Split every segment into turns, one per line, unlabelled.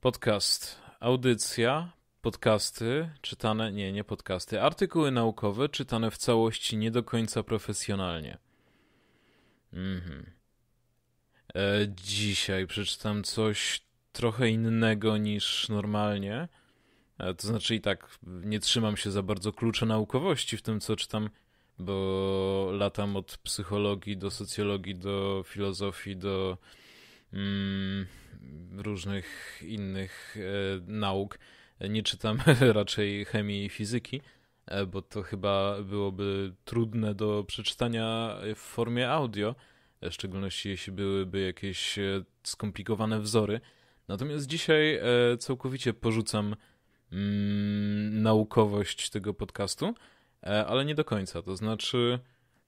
Podcast, audycja, podcasty czytane, nie, nie podcasty, artykuły naukowe czytane w całości nie do końca profesjonalnie. Mhm. E, dzisiaj przeczytam coś trochę innego niż normalnie. E, to znaczy i tak nie trzymam się za bardzo klucza naukowości w tym, co czytam, bo latam od psychologii do socjologii, do filozofii, do Mm, różnych innych e, nauk. Nie czytam raczej chemii i fizyki, e, bo to chyba byłoby trudne do przeczytania w formie audio, e, w szczególności jeśli byłyby jakieś skomplikowane wzory. Natomiast dzisiaj całkowicie porzucam mm, naukowość tego podcastu, ale nie do końca. To znaczy,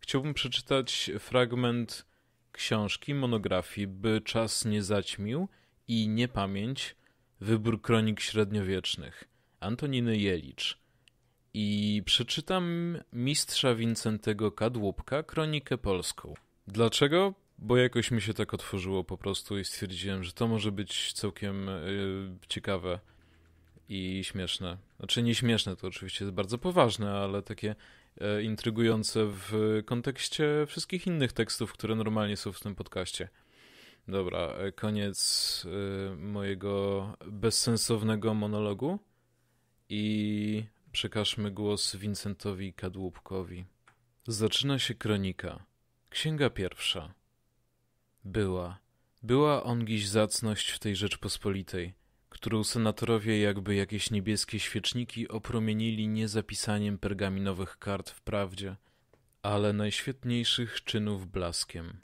chciałbym przeczytać fragment książki, monografii, by czas nie zaćmił i niepamięć wybór kronik średniowiecznych Antoniny Jelicz. I przeczytam mistrza Wincentego Kadłubka, kronikę polską. Dlaczego? Bo jakoś mi się tak otworzyło po prostu i stwierdziłem, że to może być całkiem yy, ciekawe i śmieszne. Znaczy nie śmieszne, to oczywiście jest bardzo poważne, ale takie E, intrygujące w kontekście wszystkich innych tekstów, które normalnie są w tym podcaście. Dobra, e, koniec e, mojego bezsensownego monologu i przekażmy głos Vincentowi Kadłubkowi. Zaczyna się kronika. Księga pierwsza. Była. Była ongiś zacność w tej Rzeczpospolitej którą senatorowie jakby jakieś niebieskie świeczniki opromienili niezapisaniem pergaminowych kart wprawdzie, ale najświetniejszych czynów blaskiem.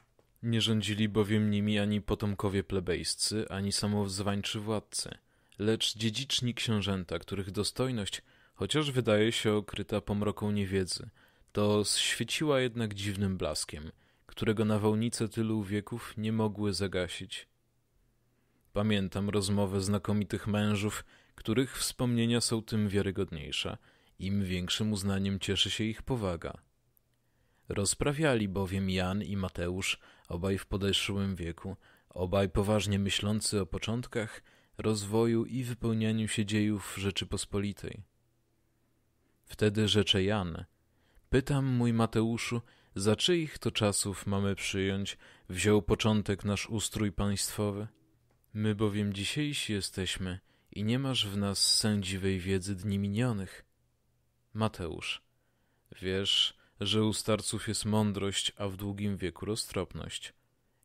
Nie rządzili bowiem nimi ani potomkowie plebejscy, ani samowzwańczy władcy, lecz dziedziczni książęta, których dostojność, chociaż wydaje się okryta pomroką niewiedzy, to świeciła jednak dziwnym blaskiem, którego nawałnice tylu wieków nie mogły zagasić. Pamiętam rozmowy znakomitych mężów, których wspomnienia są tym wiarygodniejsze, im większym uznaniem cieszy się ich powaga. Rozprawiali bowiem Jan i Mateusz, obaj w podeszłym wieku, obaj poważnie myślący o początkach, rozwoju i wypełnianiu się dziejów Rzeczypospolitej. Wtedy rzecze Jan: Pytam, mój Mateuszu, za czyich to czasów mamy przyjąć, wziął początek nasz ustrój państwowy? My bowiem dzisiejsi jesteśmy i nie masz w nas sędziwej wiedzy dni minionych. Mateusz. Wiesz, że u starców jest mądrość, a w długim wieku roztropność.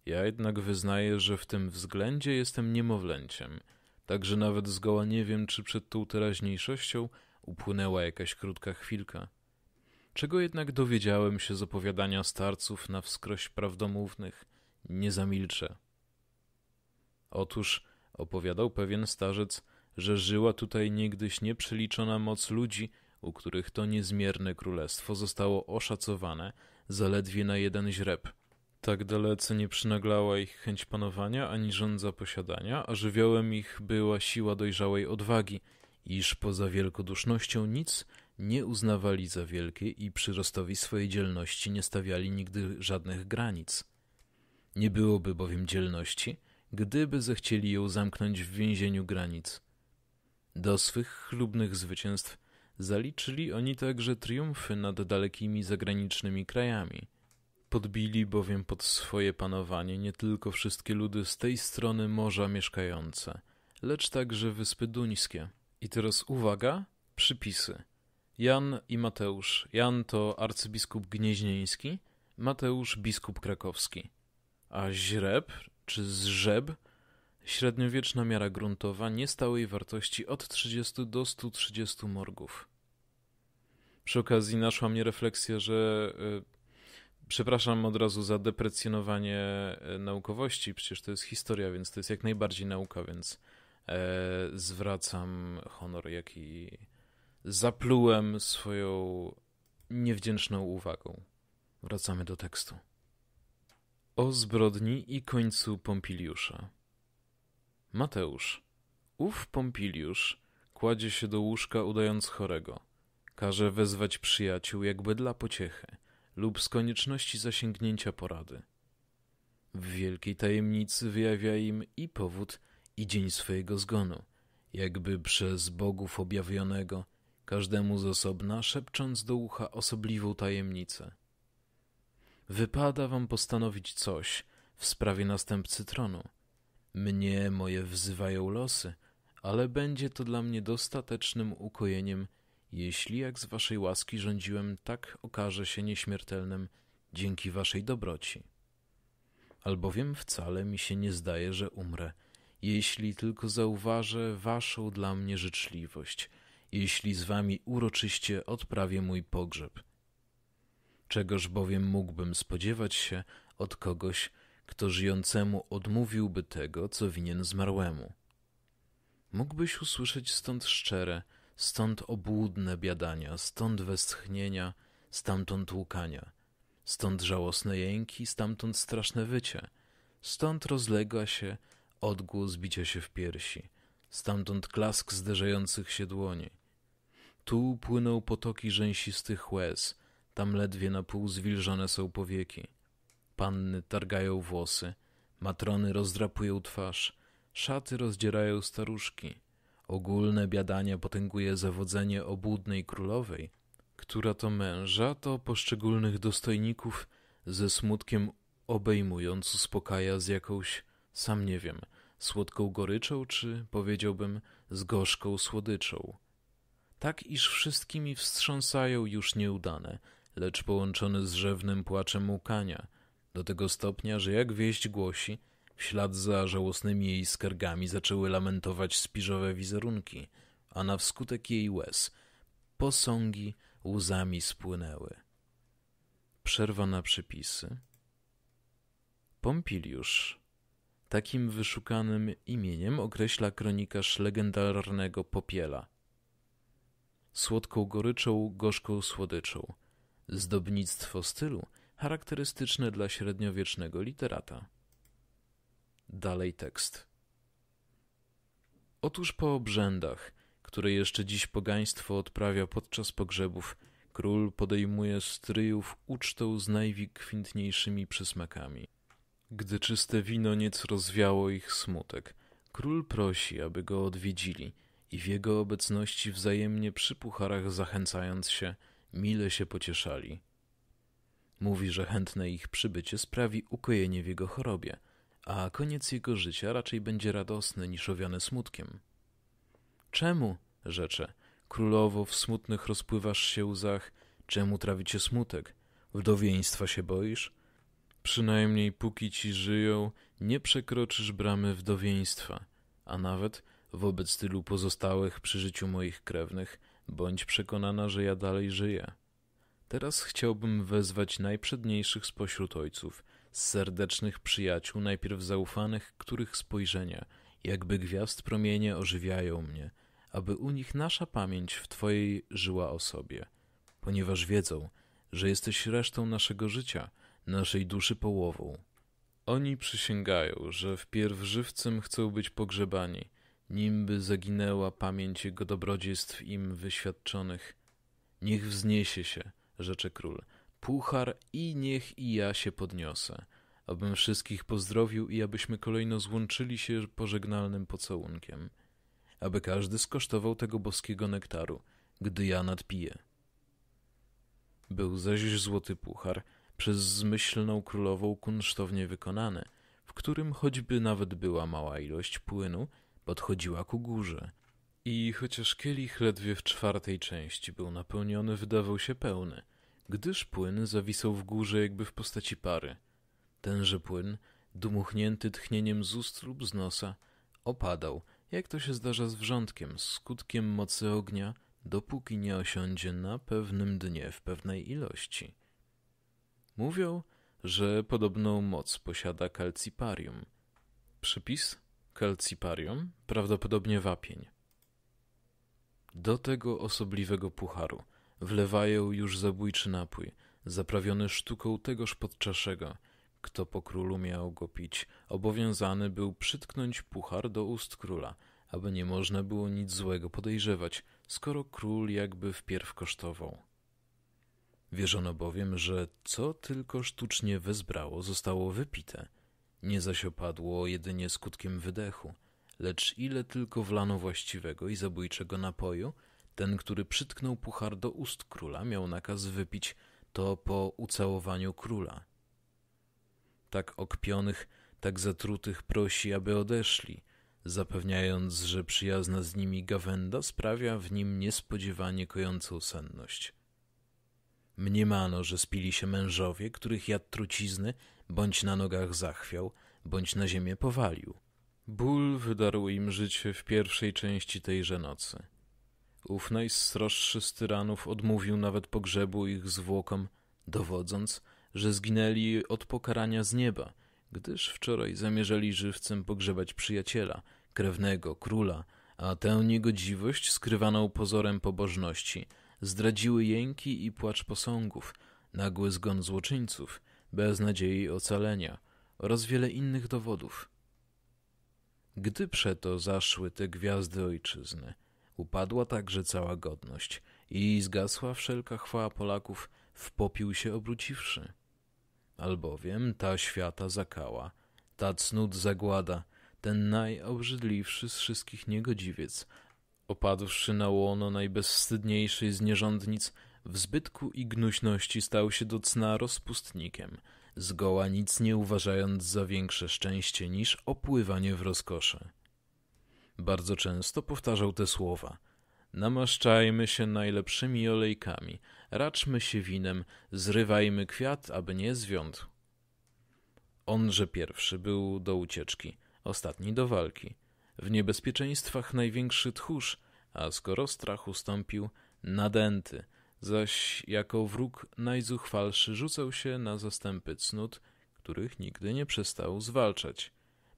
Ja jednak wyznaję, że w tym względzie jestem niemowlęciem, także nawet zgoła nie wiem, czy przed tą teraźniejszością upłynęła jakaś krótka chwilka. Czego jednak dowiedziałem się z opowiadania starców na wskroś prawdomównych, nie zamilczę. Otóż opowiadał pewien starzec, że żyła tutaj niegdyś nieprzeliczona moc ludzi, u których to niezmierne królestwo zostało oszacowane zaledwie na jeden źreb. Tak dalece nie przynaglała ich chęć panowania ani żądza posiadania, a żywiołem ich była siła dojrzałej odwagi, iż poza wielkodusznością nic nie uznawali za wielkie i przyrostowi swojej dzielności nie stawiali nigdy żadnych granic. Nie byłoby bowiem dzielności – gdyby zechcieli ją zamknąć w więzieniu granic. Do swych chlubnych zwycięstw zaliczyli oni także triumfy nad dalekimi zagranicznymi krajami. Podbili bowiem pod swoje panowanie nie tylko wszystkie ludy z tej strony morza mieszkające, lecz także wyspy duńskie. I teraz uwaga, przypisy. Jan i Mateusz. Jan to arcybiskup gnieźnieński, Mateusz biskup krakowski. A Źreb, czy z średniowieczna miara gruntowa niestałej wartości od 30 do 130 morgów. Przy okazji naszła mnie refleksja, że e, przepraszam od razu za deprecjonowanie e, naukowości, przecież to jest historia, więc to jest jak najbardziej nauka, więc e, zwracam honor, jaki zaplułem swoją niewdzięczną uwagą. Wracamy do tekstu. O zbrodni i końcu Pompiliusza. Mateusz. Ów Pompiliusz kładzie się do łóżka udając chorego. Każe wezwać przyjaciół jakby dla pociechy lub z konieczności zasięgnięcia porady. W wielkiej tajemnicy wyjawia im i powód, i dzień swojego zgonu, jakby przez bogów objawionego, każdemu z osobna szepcząc do ucha osobliwą tajemnicę wypada wam postanowić coś w sprawie następcy tronu. Mnie moje wzywają losy, ale będzie to dla mnie dostatecznym ukojeniem, jeśli jak z waszej łaski rządziłem, tak okaże się nieśmiertelnym dzięki waszej dobroci. Albowiem wcale mi się nie zdaje, że umrę, jeśli tylko zauważę waszą dla mnie życzliwość, jeśli z wami uroczyście odprawię mój pogrzeb – Czegoż bowiem mógłbym spodziewać się od kogoś, kto żyjącemu odmówiłby tego, co winien zmarłemu? Mógłbyś usłyszeć stąd szczere, stąd obłudne biadania, stąd westchnienia, stamtąd tłukania, stąd żałosne jęki, stamtąd straszne wycie, stąd rozlega się odgłos bicia się w piersi, stamtąd klask zderzających się dłoni. Tu płyną potoki rzęsistych łez, tam ledwie na pół zwilżone są powieki. Panny targają włosy, matrony rozdrapują twarz, szaty rozdzierają staruszki. Ogólne biadanie potęguje zawodzenie obłudnej królowej, która to męża, to poszczególnych dostojników ze smutkiem obejmując uspokaja z jakąś, sam nie wiem, słodką goryczą, czy powiedziałbym z gorzką słodyczą. Tak iż wszystkimi wstrząsają już nieudane, lecz połączony z rzewnym płaczem łkania, do tego stopnia, że jak wieść głosi, w ślad za żałosnymi jej skargami zaczęły lamentować spiżowe wizerunki, a na wskutek jej łez posągi łzami spłynęły. Przerwa na przypisy. Pompiliusz. Takim wyszukanym imieniem określa kronikarz legendarnego Popiela. Słodką goryczą, gorzką słodyczą. Zdobnictwo stylu charakterystyczne dla średniowiecznego literata. Dalej tekst. Otóż po obrzędach, które jeszcze dziś pogaństwo odprawia podczas pogrzebów, król podejmuje stryjów ucztą z najwykwintniejszymi przysmakami. Gdy czyste wino nieco rozwiało ich smutek, król prosi, aby go odwiedzili i w jego obecności wzajemnie przy pucharach zachęcając się – mile się pocieszali. Mówi, że chętne ich przybycie sprawi ukojenie w jego chorobie, a koniec jego życia raczej będzie radosny niż owiany smutkiem. Czemu, rzecze, królowo w smutnych rozpływasz się łzach, czemu cię smutek? Wdowieństwa się boisz? Przynajmniej póki ci żyją, nie przekroczysz bramy wdowieństwa, a nawet wobec tylu pozostałych przy życiu moich krewnych Bądź przekonana, że ja dalej żyję. Teraz chciałbym wezwać najprzedniejszych spośród ojców, serdecznych przyjaciół, najpierw zaufanych, których spojrzenia, jakby gwiazd promienie ożywiają mnie, aby u nich nasza pamięć w Twojej żyła o sobie, ponieważ wiedzą, że jesteś resztą naszego życia, naszej duszy połową. Oni przysięgają, że wpierw żywcem chcą być pogrzebani – nimby zaginęła pamięć jego dobrodziejstw im wyświadczonych. Niech wzniesie się, rzecze król, puchar i niech i ja się podniosę, abym wszystkich pozdrowił i abyśmy kolejno złączyli się pożegnalnym pocałunkiem, aby każdy skosztował tego boskiego nektaru, gdy ja nadpiję. Był zaś złoty puchar, przez zmyślną królową kunsztownie wykonany, w którym choćby nawet była mała ilość płynu, podchodziła ku górze. I chociaż kielich ledwie w czwartej części był napełniony, wydawał się pełny, gdyż płyn zawisał w górze jakby w postaci pary. Tenże płyn, dumuchnięty tchnieniem z ust lub z nosa, opadał, jak to się zdarza z wrzątkiem, skutkiem mocy ognia, dopóki nie osiądzie na pewnym dnie w pewnej ilości. Mówią, że podobną moc posiada kalciparium. Przypis calciparium, prawdopodobnie wapień. Do tego osobliwego pucharu wlewają już zabójczy napój, zaprawiony sztuką tegoż podczaszego. Kto po królu miał go pić, obowiązany był przytknąć puchar do ust króla, aby nie można było nic złego podejrzewać, skoro król jakby wpierw kosztował. Wierzono bowiem, że co tylko sztucznie wezbrało, zostało wypite – nie zaś opadło jedynie skutkiem wydechu, lecz ile tylko wlano właściwego i zabójczego napoju, ten, który przytknął puchar do ust króla, miał nakaz wypić to po ucałowaniu króla. Tak okpionych, tak zatrutych prosi, aby odeszli, zapewniając, że przyjazna z nimi gawenda sprawia w nim niespodziewanie kojącą senność. Mniemano, że spili się mężowie, których jad trucizny Bądź na nogach zachwiał, bądź na ziemię powalił. Ból wydarł im życie w pierwszej części tejże nocy. Ów najsroższy z tyranów odmówił nawet pogrzebu ich zwłokom, dowodząc, że zginęli od pokarania z nieba, gdyż wczoraj zamierzali żywcem pogrzebać przyjaciela, krewnego, króla, a tę niegodziwość skrywaną pozorem pobożności zdradziły jęki i płacz posągów, nagły zgon złoczyńców bez nadziei ocalenia oraz wiele innych dowodów. Gdy przeto zaszły te gwiazdy ojczyzny, upadła także cała godność i zgasła wszelka chwała Polaków w popiół się obróciwszy. Albowiem ta świata zakała, ta cnót zagłada, ten najobrzydliwszy z wszystkich niegodziwiec, opadłszy na łono najbezwstydniejszej z nierządnic, w zbytku i gnuśności stał się do cna rozpustnikiem, zgoła nic nie uważając za większe szczęście niż opływanie w rozkosze. Bardzo często powtarzał te słowa – Namaszczajmy się najlepszymi olejkami, raczmy się winem, zrywajmy kwiat, aby nie zwiądł. Onże pierwszy był do ucieczki, ostatni do walki. W niebezpieczeństwach największy tchórz, a skoro strach ustąpił, nadęty – zaś jako wróg najzuchwalszy rzucał się na zastępy cnót, których nigdy nie przestał zwalczać.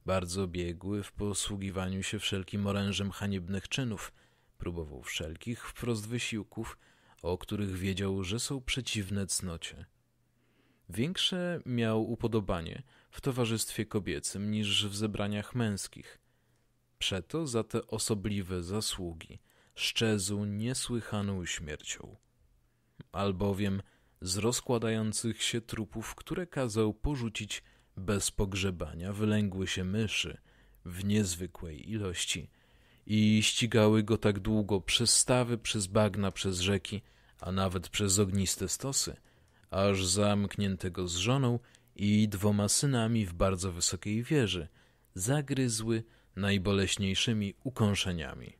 Bardzo biegły w posługiwaniu się wszelkim orężem haniebnych czynów, próbował wszelkich wprost wysiłków, o których wiedział, że są przeciwne cnocie. Większe miał upodobanie w towarzystwie kobiecym niż w zebraniach męskich. Przeto za te osobliwe zasługi szczezł niesłychaną śmiercią albowiem z rozkładających się trupów, które kazał porzucić bez pogrzebania, wylęgły się myszy w niezwykłej ilości i ścigały go tak długo przez stawy, przez bagna, przez rzeki, a nawet przez ogniste stosy, aż zamkniętego z żoną i dwoma synami w bardzo wysokiej wieży, zagryzły najboleśniejszymi ukąszeniami.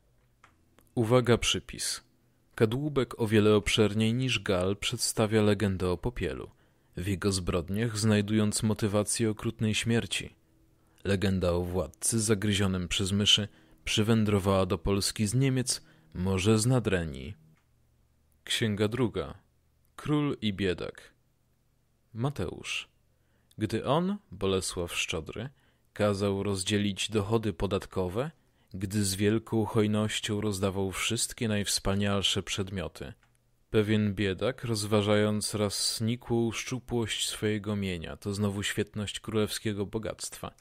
Uwaga przypis. Kadłubek o wiele obszerniej niż Gal przedstawia legendę o popielu, w jego zbrodniach znajdując motywację okrutnej śmierci. Legenda o władcy zagryzionym przez myszy przywędrowała do Polski z Niemiec, może z Nadrenii. Księga druga. Król i biedak. Mateusz. Gdy on, Bolesław Szczodry, kazał rozdzielić dochody podatkowe – gdy z wielką hojnością rozdawał wszystkie najwspanialsze przedmioty. Pewien biedak, rozważając raz nikłą szczupłość swojego mienia, to znowu świetność królewskiego bogactwa,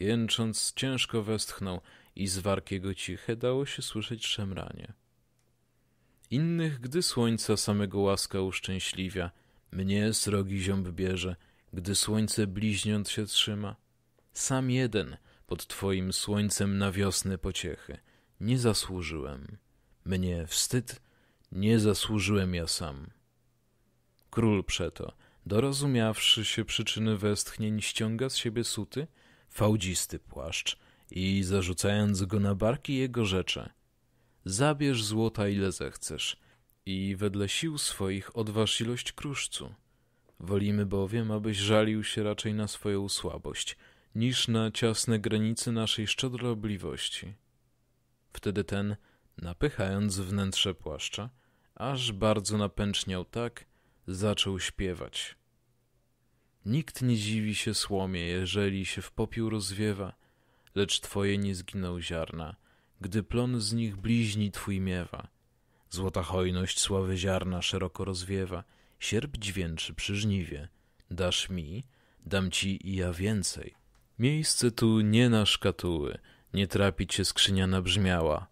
jęcząc ciężko westchnął i z warkiego jego ciche dało się słyszeć szemranie. Innych, gdy słońca samego łaska uszczęśliwia, mnie srogi ziąb bierze, gdy słońce bliźniąt się trzyma. Sam jeden – pod Twoim słońcem na wiosnę pociechy. Nie zasłużyłem. Mnie wstyd, nie zasłużyłem ja sam. Król przeto, dorozumiawszy się przyczyny westchnień, ściąga z siebie suty, fałdzisty płaszcz i zarzucając go na barki jego rzecze. Zabierz złota ile zechcesz i wedle sił swoich odważ ilość kruszcu. Wolimy bowiem, abyś żalił się raczej na swoją słabość – niż na ciasne granice naszej szczodrobliwości. Wtedy ten, napychając wnętrze płaszcza, aż bardzo napęczniał tak, zaczął śpiewać. Nikt nie dziwi się słomie, jeżeli się w popiół rozwiewa, lecz twoje nie zginą ziarna, gdy plon z nich bliźni twój miewa. Złota hojność sławy ziarna szeroko rozwiewa, sierp dźwięczy przy żniwie. Dasz mi, dam ci i ja więcej. Miejsce tu nie na szkatuły, nie trapi cię skrzynia nabrzmiała.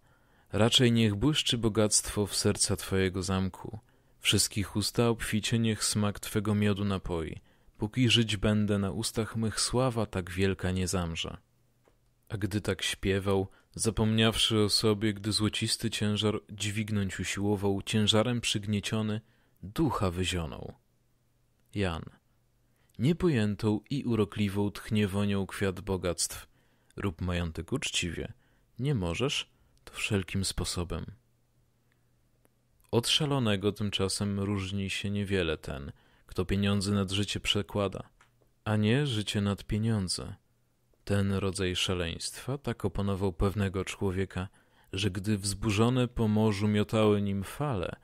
Raczej niech błyszczy bogactwo w serca twojego zamku. Wszystkich usta obficie niech smak twego miodu napoi. Póki żyć będę na ustach mych sława tak wielka nie zamrze. A gdy tak śpiewał, zapomniawszy o sobie, gdy złocisty ciężar dźwignąć usiłował, ciężarem przygnieciony, ducha wyzionął. Jan niepojętą i urokliwą tchnie wonią kwiat bogactw. Rób majątek uczciwie. Nie możesz, to wszelkim sposobem. Od szalonego tymczasem różni się niewiele ten, kto pieniądze nad życie przekłada, a nie życie nad pieniądze. Ten rodzaj szaleństwa tak opanował pewnego człowieka, że gdy wzburzone po morzu miotały nim fale –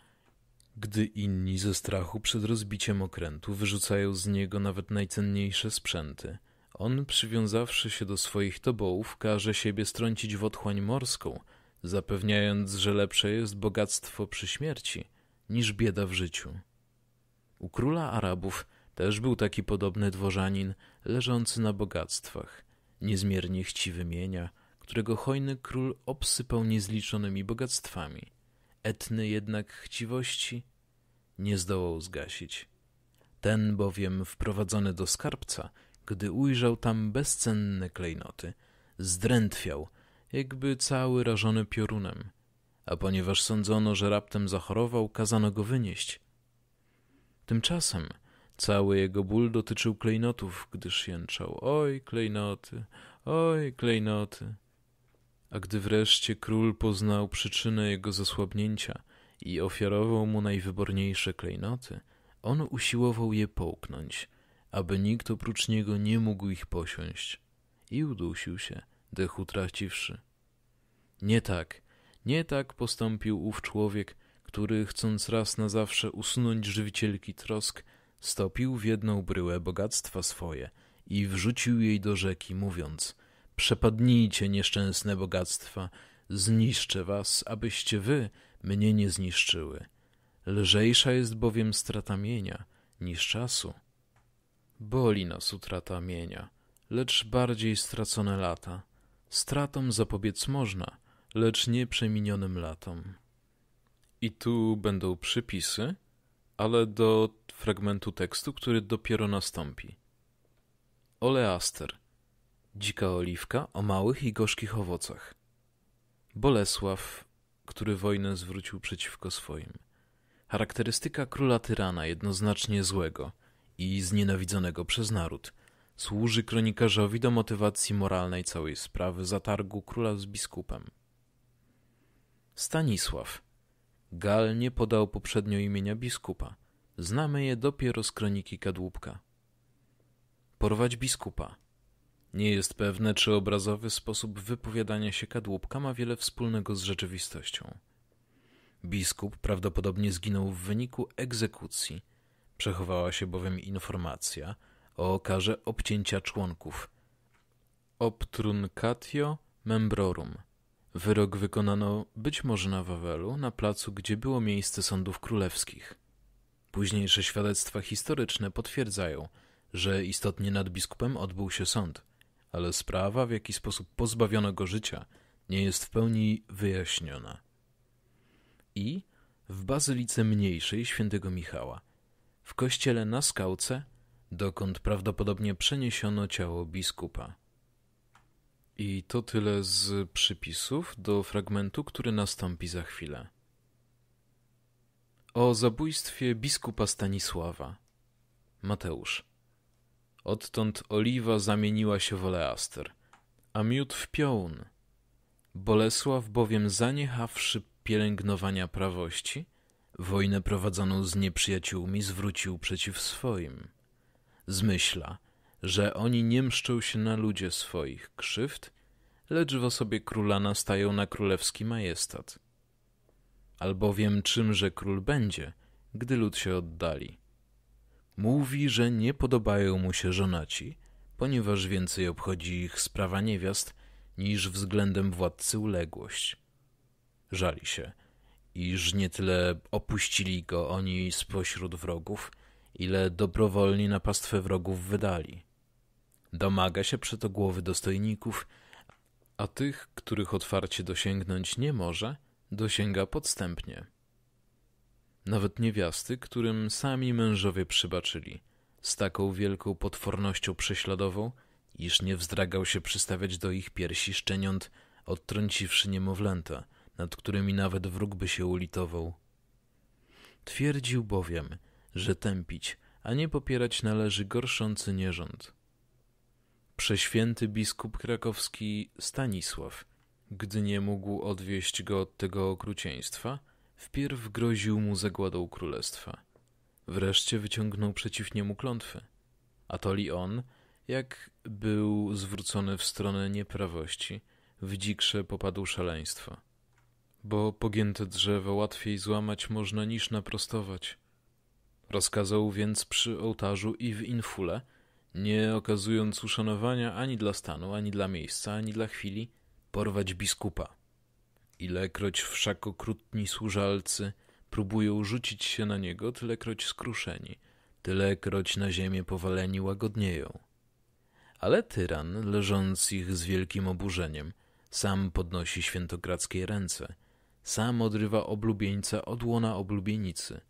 gdy inni ze strachu przed rozbiciem okrętu wyrzucają z niego nawet najcenniejsze sprzęty. On, przywiązawszy się do swoich tobołów, każe siebie strącić w otchłań morską, zapewniając, że lepsze jest bogactwo przy śmierci niż bieda w życiu. U króla Arabów też był taki podobny dworzanin, leżący na bogactwach, niezmiernie chciwy mienia, którego hojny król obsypał niezliczonymi bogactwami etny jednak chciwości nie zdołał zgasić. Ten bowiem wprowadzony do skarbca, gdy ujrzał tam bezcenne klejnoty, zdrętwiał, jakby cały rażony piorunem, a ponieważ sądzono, że raptem zachorował, kazano go wynieść. Tymczasem cały jego ból dotyczył klejnotów, gdyż jęczał: Oj, klejnoty, oj, klejnoty. A gdy wreszcie król poznał przyczynę jego zasłabnięcia i ofiarował mu najwyborniejsze klejnoty, on usiłował je połknąć, aby nikt oprócz niego nie mógł ich posiąść. I udusił się, dechu traciwszy. Nie tak, nie tak postąpił ów człowiek, który, chcąc raz na zawsze usunąć żywicielki trosk, stopił w jedną bryłę bogactwa swoje i wrzucił jej do rzeki, mówiąc – Przepadnijcie nieszczęsne bogactwa, zniszczę was, abyście wy mnie nie zniszczyły. Lżejsza jest bowiem strata mienia niż czasu. Boli nas utrata mienia, lecz bardziej stracone lata. Stratom zapobiec można, lecz nie przeminionym latom. I tu będą przypisy, ale do fragmentu tekstu, który dopiero nastąpi. Oleaster – Dzika oliwka o małych i gorzkich owocach. Bolesław, który wojnę zwrócił przeciwko swoim. Charakterystyka króla tyrana jednoznacznie złego i znienawidzonego przez naród. Służy kronikarzowi do motywacji moralnej całej sprawy zatargu króla z biskupem. Stanisław. Gal nie podał poprzednio imienia biskupa. Znamy je dopiero z kroniki kadłubka. Porwać biskupa. Nie jest pewne, czy obrazowy sposób wypowiadania się kadłubka ma wiele wspólnego z rzeczywistością. Biskup prawdopodobnie zginął w wyniku egzekucji. Przechowała się bowiem informacja o karze obcięcia członków. Obtruncatio membrorum. Wyrok wykonano być może na Wawelu, na placu, gdzie było miejsce sądów królewskich. Późniejsze świadectwa historyczne potwierdzają, że istotnie nad biskupem odbył się sąd – ale sprawa, w jaki sposób pozbawiono go życia, nie jest w pełni wyjaśniona. I w bazylice mniejszej świętego Michała, w kościele na skałce, dokąd prawdopodobnie przeniesiono ciało biskupa. I to tyle z przypisów do fragmentu, który nastąpi za chwilę. O zabójstwie biskupa Stanisława. Mateusz. Odtąd oliwa zamieniła się w oleaster, a miód w piołun. Bolesław bowiem zaniechawszy pielęgnowania prawości, wojnę prowadzoną z nieprzyjaciółmi zwrócił przeciw swoim. Zmyśla, że oni nie mszczą się na ludzie swoich krzywd, lecz w osobie króla nastają na królewski majestat. Albowiem czymże król będzie, gdy lud się oddali? Mówi, że nie podobają mu się żonaci, ponieważ więcej obchodzi ich sprawa niewiast niż względem władcy uległość. Żali się, iż nie tyle opuścili go oni spośród wrogów, ile dobrowolni na pastwę wrogów wydali. Domaga się przeto głowy dostojników, a tych, których otwarcie dosięgnąć nie może, dosięga podstępnie nawet niewiasty, którym sami mężowie przybaczyli, z taką wielką potwornością prześladową, iż nie wzdragał się przystawiać do ich piersi szczeniąt, odtrąciwszy niemowlęta, nad którymi nawet wróg by się ulitował. Twierdził bowiem, że tępić, a nie popierać należy gorszący nierząd. Prześwięty biskup krakowski Stanisław, gdy nie mógł odwieść go od tego okrucieństwa – Wpierw groził mu zagładą królestwa. Wreszcie wyciągnął przeciw niemu klątwy. Atoli on, jak był zwrócony w stronę nieprawości, w dziksze popadł szaleństwo. Bo pogięte drzewo łatwiej złamać można niż naprostować. Rozkazał więc przy ołtarzu i w infule, nie okazując uszanowania ani dla stanu, ani dla miejsca, ani dla chwili, porwać biskupa Ilekroć wszak okrutni służalcy próbują rzucić się na niego, tylekroć skruszeni, tylekroć na ziemię powaleni łagodnieją. Ale tyran, leżąc ich z wielkim oburzeniem, sam podnosi świętokradzkie ręce, sam odrywa oblubieńca od łona oblubienicy,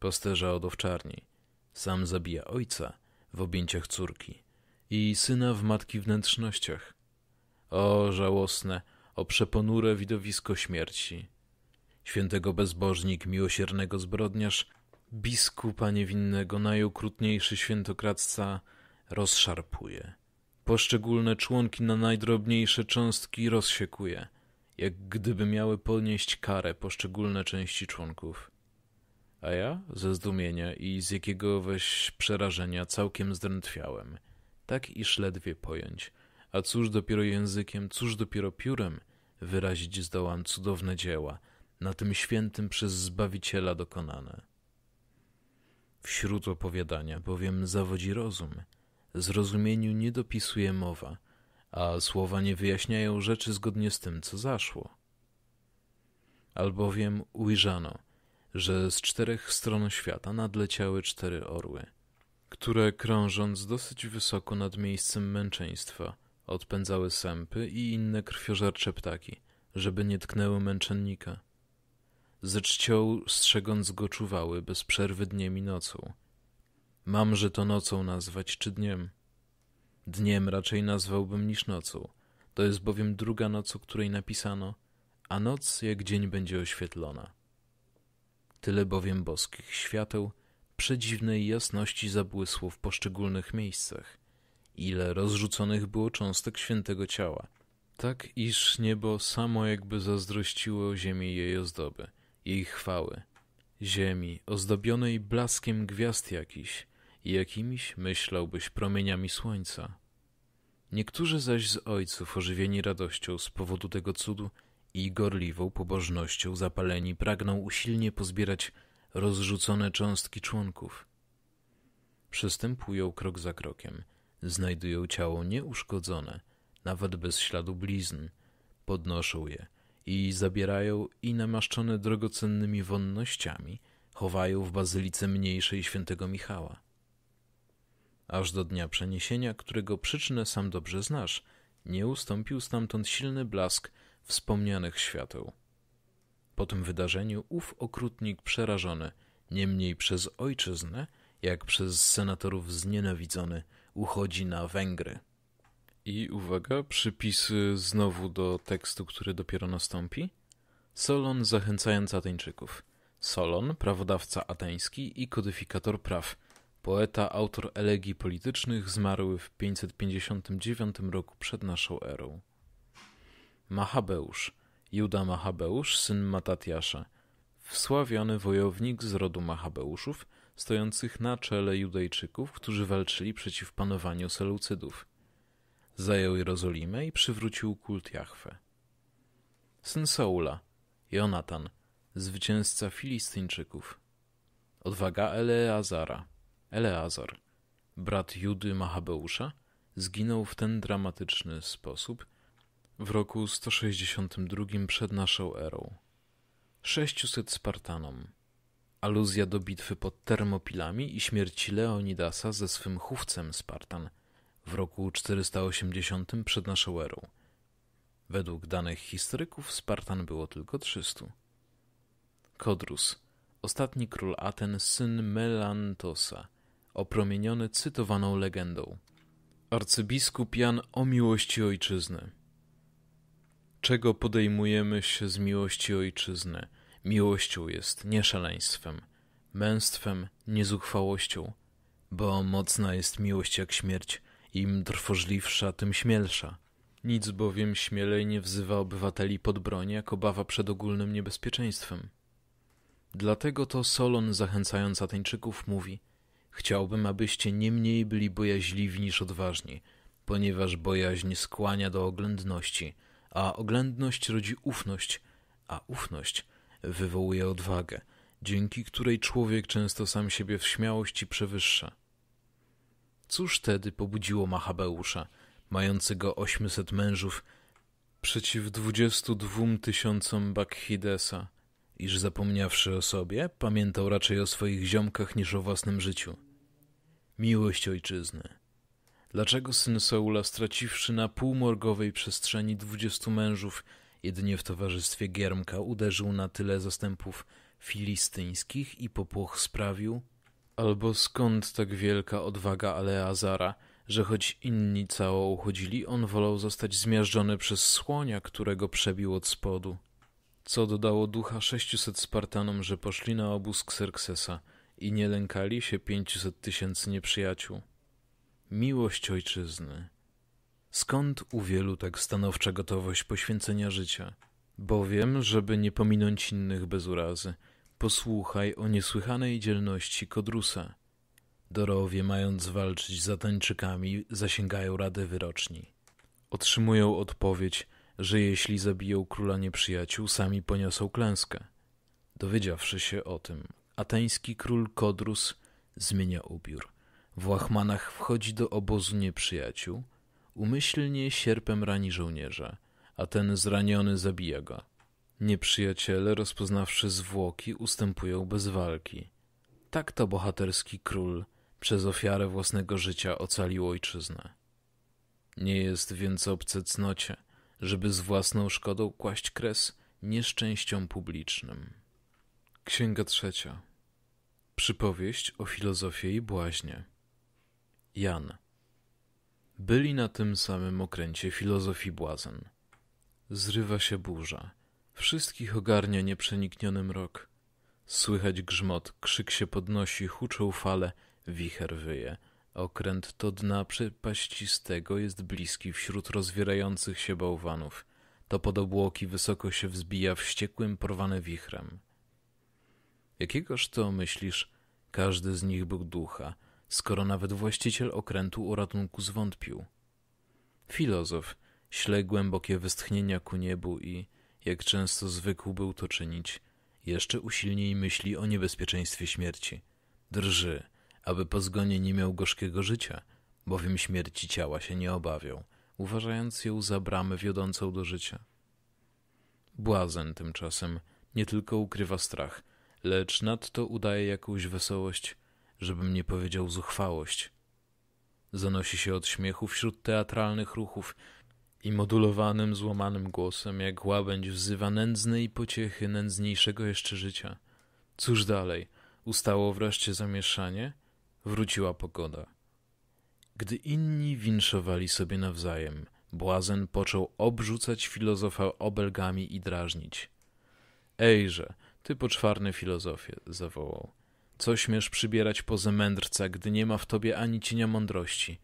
pasterza od owczarni, sam zabija ojca w objęciach córki i syna w matki wnętrznościach. O, żałosne, o przeponure widowisko śmierci. Świętego bezbożnik, miłosiernego zbrodniarz, biskupa niewinnego, najokrutniejszy świętokradca rozszarpuje. Poszczególne członki na najdrobniejsze cząstki rozsiekuje, jak gdyby miały ponieść karę poszczególne części członków. A ja ze zdumienia i z jakiegoś przerażenia całkiem zdrętwiałem, tak iż ledwie pojąć – a cóż dopiero językiem, cóż dopiero piórem wyrazić zdołam cudowne dzieła, na tym świętym przez Zbawiciela dokonane. Wśród opowiadania bowiem zawodzi rozum, zrozumieniu nie dopisuje mowa, a słowa nie wyjaśniają rzeczy zgodnie z tym, co zaszło. Albowiem ujrzano, że z czterech stron świata nadleciały cztery orły, które krążąc dosyć wysoko nad miejscem męczeństwa, odpędzały sępy i inne krwiożercze ptaki, żeby nie tknęły męczennika. Ze czcią strzegąc go czuwały bez przerwy dniem i nocą. Mamże to nocą nazwać czy dniem? Dniem raczej nazwałbym niż nocą. To jest bowiem druga noc, o której napisano, a noc jak dzień będzie oświetlona. Tyle bowiem boskich świateł, przedziwnej jasności zabłysło w poszczególnych miejscach, ile rozrzuconych było cząstek świętego ciała, tak iż niebo samo jakby zazdrościło ziemi jej ozdoby, jej chwały, ziemi ozdobionej blaskiem gwiazd jakiś, jakimiś, myślałbyś, promieniami słońca. Niektórzy zaś z ojców, ożywieni radością z powodu tego cudu i gorliwą pobożnością zapaleni, pragną usilnie pozbierać rozrzucone cząstki członków. Przystępują krok za krokiem, znajdują ciało nieuszkodzone, nawet bez śladu blizn, podnoszą je i zabierają i namaszczone drogocennymi wonnościami chowają w bazylice mniejszej świętego Michała. Aż do dnia przeniesienia, którego przyczynę sam dobrze znasz, nie ustąpił stamtąd silny blask wspomnianych świateł. Po tym wydarzeniu ów okrutnik przerażony, mniej przez ojczyznę, jak przez senatorów znienawidzony, uchodzi na Węgry. I uwaga, przypisy znowu do tekstu, który dopiero nastąpi. Solon zachęcając Ateńczyków. Solon, prawodawca ateński i kodyfikator praw. Poeta, autor elegii politycznych, zmarły w 559 roku przed naszą erą. Machabeusz, Juda Machabeusz, syn Matatiasza. Wsławiony wojownik z rodu Machabeuszów – stojących na czele Judejczyków, którzy walczyli przeciw panowaniu Seleucydów. Zajął Jerozolimę i przywrócił kult Jahwe. Syn Saula, Jonatan, zwycięzca Filistyńczyków. Odwaga Eleazara, Eleazar, brat Judy Machabeusza, zginął w ten dramatyczny sposób w roku 162 przed naszą erą. 600 Spartanom Aluzja do bitwy pod Termopilami i śmierci Leonidasa ze swym chówcem Spartan w roku 480 przed naszą erą. Według danych historyków Spartan było tylko 300. Kodrus, ostatni król Aten, syn Melantosa, opromieniony cytowaną legendą. Arcybiskup Jan o miłości ojczyzny. Czego podejmujemy się z miłości ojczyzny? Miłością jest, nie szaleństwem, męstwem, nie bo mocna jest miłość jak śmierć, im trwożliwsza, tym śmielsza. Nic bowiem śmielej nie wzywa obywateli pod broń, jak obawa przed ogólnym niebezpieczeństwem. Dlatego to Solon, zachęcając Ateńczyków, mówi Chciałbym, abyście nie mniej byli bojaźliwi niż odważni, ponieważ bojaźń skłania do oględności, a oględność rodzi ufność, a ufność wywołuje odwagę, dzięki której człowiek często sam siebie w śmiałości przewyższa. Cóż tedy pobudziło Machabeusza, mającego ośmiuset mężów, przeciw dwudziestu dwóm tysiącom Bakhidesa, iż zapomniawszy o sobie, pamiętał raczej o swoich ziomkach niż o własnym życiu. Miłość ojczyzny. Dlaczego syn Saula, straciwszy na półmorgowej przestrzeni dwudziestu mężów, Jedynie w towarzystwie Giermka uderzył na tyle zastępów filistyńskich i popłoch sprawił, albo skąd tak wielka odwaga Aleazara, że choć inni cało uchodzili, on wolał zostać zmiażdżony przez słonia, którego przebił od spodu. Co dodało ducha sześciuset Spartanom, że poszli na obóz Xerxesa i nie lękali się pięciuset tysięcy nieprzyjaciół. Miłość ojczyzny – Skąd u wielu tak stanowcza gotowość poświęcenia życia? Bowiem, żeby nie pominąć innych bez urazy, posłuchaj o niesłychanej dzielności Kodrusa. Dorowie, mając walczyć z Atańczykami, zasięgają rady wyroczni. Otrzymują odpowiedź, że jeśli zabiją króla nieprzyjaciół, sami poniosą klęskę. Dowiedziawszy się o tym, ateński król Kodrus zmienia ubiór. W łachmanach wchodzi do obozu nieprzyjaciół umyślnie sierpem rani żołnierza, a ten zraniony zabija go. Nieprzyjaciele, rozpoznawszy zwłoki, ustępują bez walki. Tak to bohaterski król przez ofiarę własnego życia ocalił ojczyznę. Nie jest więc obce cnocie, żeby z własną szkodą kłaść kres nieszczęściom publicznym. Księga trzecia. Przypowieść o filozofii i błaźnie. Jan, byli na tym samym okręcie filozofii błazen. Zrywa się burza. Wszystkich ogarnia nieprzenikniony mrok. Słychać grzmot, krzyk się podnosi, huczą fale, wicher wyje. Okręt to dna przepaścistego jest bliski wśród rozwierających się bałwanów. To pod obłoki wysoko się wzbija wściekłym, porwane wichrem. Jakiegoż to, myślisz, każdy z nich był ducha – skoro nawet właściciel okrętu o ratunku zwątpił. Filozof śle głębokie westchnienia ku niebu i, jak często zwykł był to czynić, jeszcze usilniej myśli o niebezpieczeństwie śmierci. Drży, aby po zgonie nie miał gorzkiego życia, bowiem śmierci ciała się nie obawiał, uważając ją za bramę wiodącą do życia. Błazen tymczasem nie tylko ukrywa strach, lecz nadto udaje jakąś wesołość, żebym nie powiedział zuchwałość. Zanosi się od śmiechu wśród teatralnych ruchów i modulowanym, złamanym głosem, jak łabędź wzywa nędznej pociechy nędzniejszego jeszcze życia. Cóż dalej? Ustało wreszcie zamieszanie? Wróciła pogoda. Gdy inni winszowali sobie nawzajem, błazen począł obrzucać filozofa obelgami i drażnić. Ejże, ty poczwarny filozofie, zawołał. Co śmiesz przybierać poze mędrca, gdy nie ma w tobie ani cienia mądrości?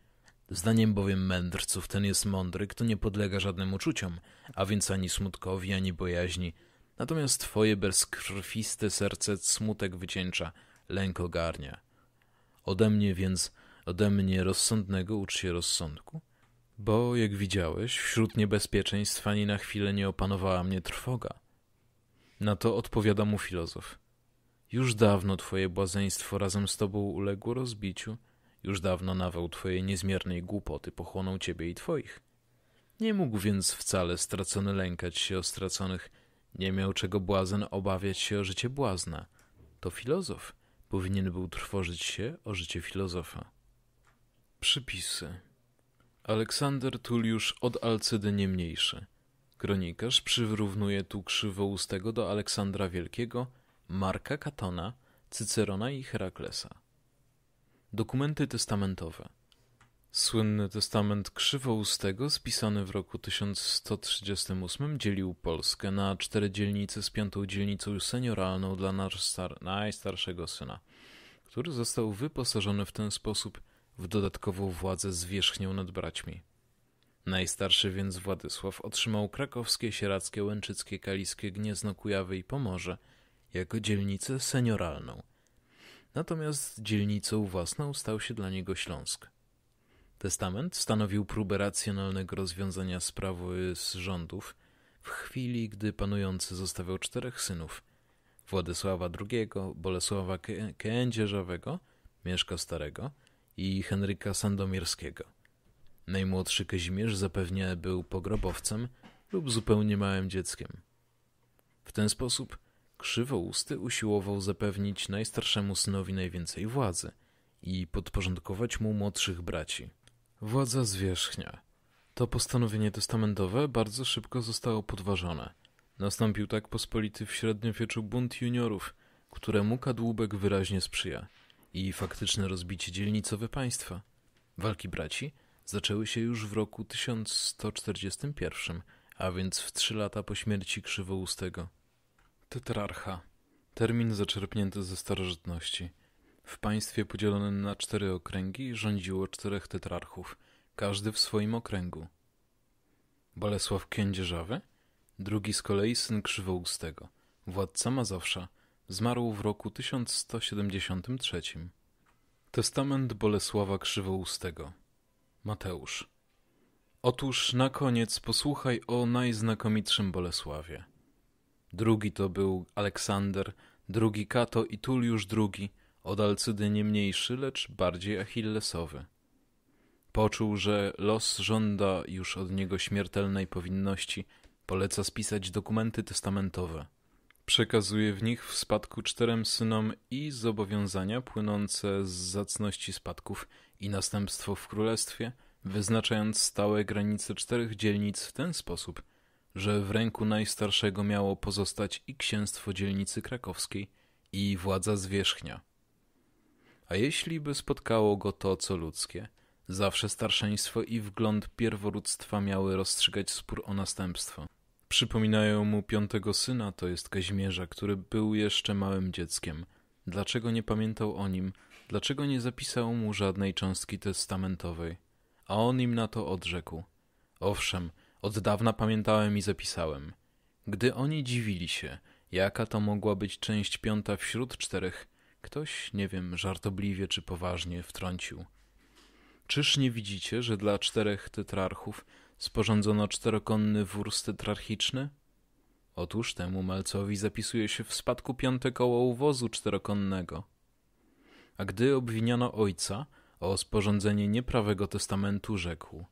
Zdaniem bowiem mędrców ten jest mądry, kto nie podlega żadnym uczuciom, a więc ani smutkowi, ani bojaźni. Natomiast twoje bezkrwiste serce smutek wycieńcza, lęk ogarnia. Ode mnie więc, ode mnie rozsądnego ucz się rozsądku. Bo, jak widziałeś, wśród niebezpieczeństw ani na chwilę nie opanowała mnie trwoga. Na to odpowiada mu filozof. Już dawno twoje błazeństwo razem z tobą uległo rozbiciu, już dawno nawał twojej niezmiernej głupoty pochłonął ciebie i twoich. Nie mógł więc wcale stracony lękać się o straconych, nie miał czego błazen obawiać się o życie błazna. To filozof powinien był trwożyć się o życie filozofa. Przypisy Aleksander Tuliusz od Alcydy nie mniejszy. Kronikarz przyrównuje tu krzywoustego do Aleksandra Wielkiego – Marka Katona, Cycerona i Heraklesa. Dokumenty testamentowe. Słynny testament Krzywoustego, spisany w roku 1138, dzielił Polskę na cztery dzielnice z piątą dzielnicą senioralną dla najstarszego syna, który został wyposażony w ten sposób w dodatkową władzę zwierzchnią nad braćmi. Najstarszy więc Władysław otrzymał krakowskie, sierackie, łęczyckie, kaliskie, gniezno, Kujawy i Pomorze – jako dzielnicę senioralną. Natomiast dzielnicą własną stał się dla niego Śląsk. Testament stanowił próbę racjonalnego rozwiązania sprawy z rządów w chwili, gdy panujący zostawiał czterech synów. Władysława II, Bolesława Kędzierzawego, Mieszka Starego i Henryka Sandomierskiego. Najmłodszy Kazimierz zapewnie był pogrobowcem lub zupełnie małym dzieckiem. W ten sposób Krzywousty usiłował zapewnić najstarszemu synowi najwięcej władzy i podporządkować mu młodszych braci. Władza zwierzchnia. To postanowienie testamentowe bardzo szybko zostało podważone. Nastąpił tak pospolity w średniowieczu bunt juniorów, któremu kadłubek wyraźnie sprzyja i faktyczne rozbicie dzielnicowe państwa. Walki braci zaczęły się już w roku 1141, a więc w trzy lata po śmierci Krzywoustego. Tetrarcha. Termin zaczerpnięty ze starożytności. W państwie podzielonym na cztery okręgi rządziło czterech tetrarchów, każdy w swoim okręgu. Bolesław Kędzierzawy, drugi z kolei syn Krzywoustego, władca Mazowsza, zmarł w roku 1173. Testament Bolesława Krzywoustego Mateusz Otóż na koniec posłuchaj o najznakomitszym Bolesławie. Drugi to był Aleksander, drugi Kato i Tuliusz drugi, od Alcydy nie mniejszy, lecz bardziej Achillesowy. Poczuł, że los żąda już od niego śmiertelnej powinności, poleca spisać dokumenty testamentowe. Przekazuje w nich w spadku czterem synom i zobowiązania płynące z zacności spadków i następstwo w królestwie, wyznaczając stałe granice czterech dzielnic w ten sposób – że w ręku najstarszego miało pozostać i księstwo dzielnicy krakowskiej, i władza zwierzchnia. A jeśli by spotkało go to, co ludzkie, zawsze starszeństwo i wgląd pierworództwa miały rozstrzygać spór o następstwo. Przypominają mu piątego syna, to jest Kazimierza, który był jeszcze małym dzieckiem. Dlaczego nie pamiętał o nim? Dlaczego nie zapisał mu żadnej cząstki testamentowej? A on im na to odrzekł. Owszem, od dawna pamiętałem i zapisałem. Gdy oni dziwili się, jaka to mogła być część piąta wśród czterech, ktoś, nie wiem, żartobliwie czy poważnie wtrącił. Czyż nie widzicie, że dla czterech tetrarchów sporządzono czterokonny wórs tetrarchiczny? Otóż temu malcowi zapisuje się w spadku piąte koło uwozu czterokonnego. A gdy obwiniano ojca o sporządzenie nieprawego testamentu, rzekł –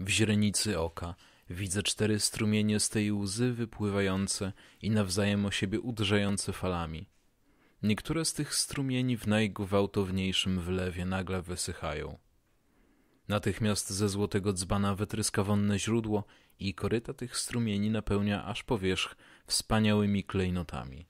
w źrenicy oka widzę cztery strumienie z tej łzy wypływające i nawzajem o siebie uderzające falami. Niektóre z tych strumieni w najgwałtowniejszym wylewie nagle wysychają. Natychmiast ze złotego dzbana wytryska wonne źródło i koryta tych strumieni napełnia aż powierzch wspaniałymi klejnotami.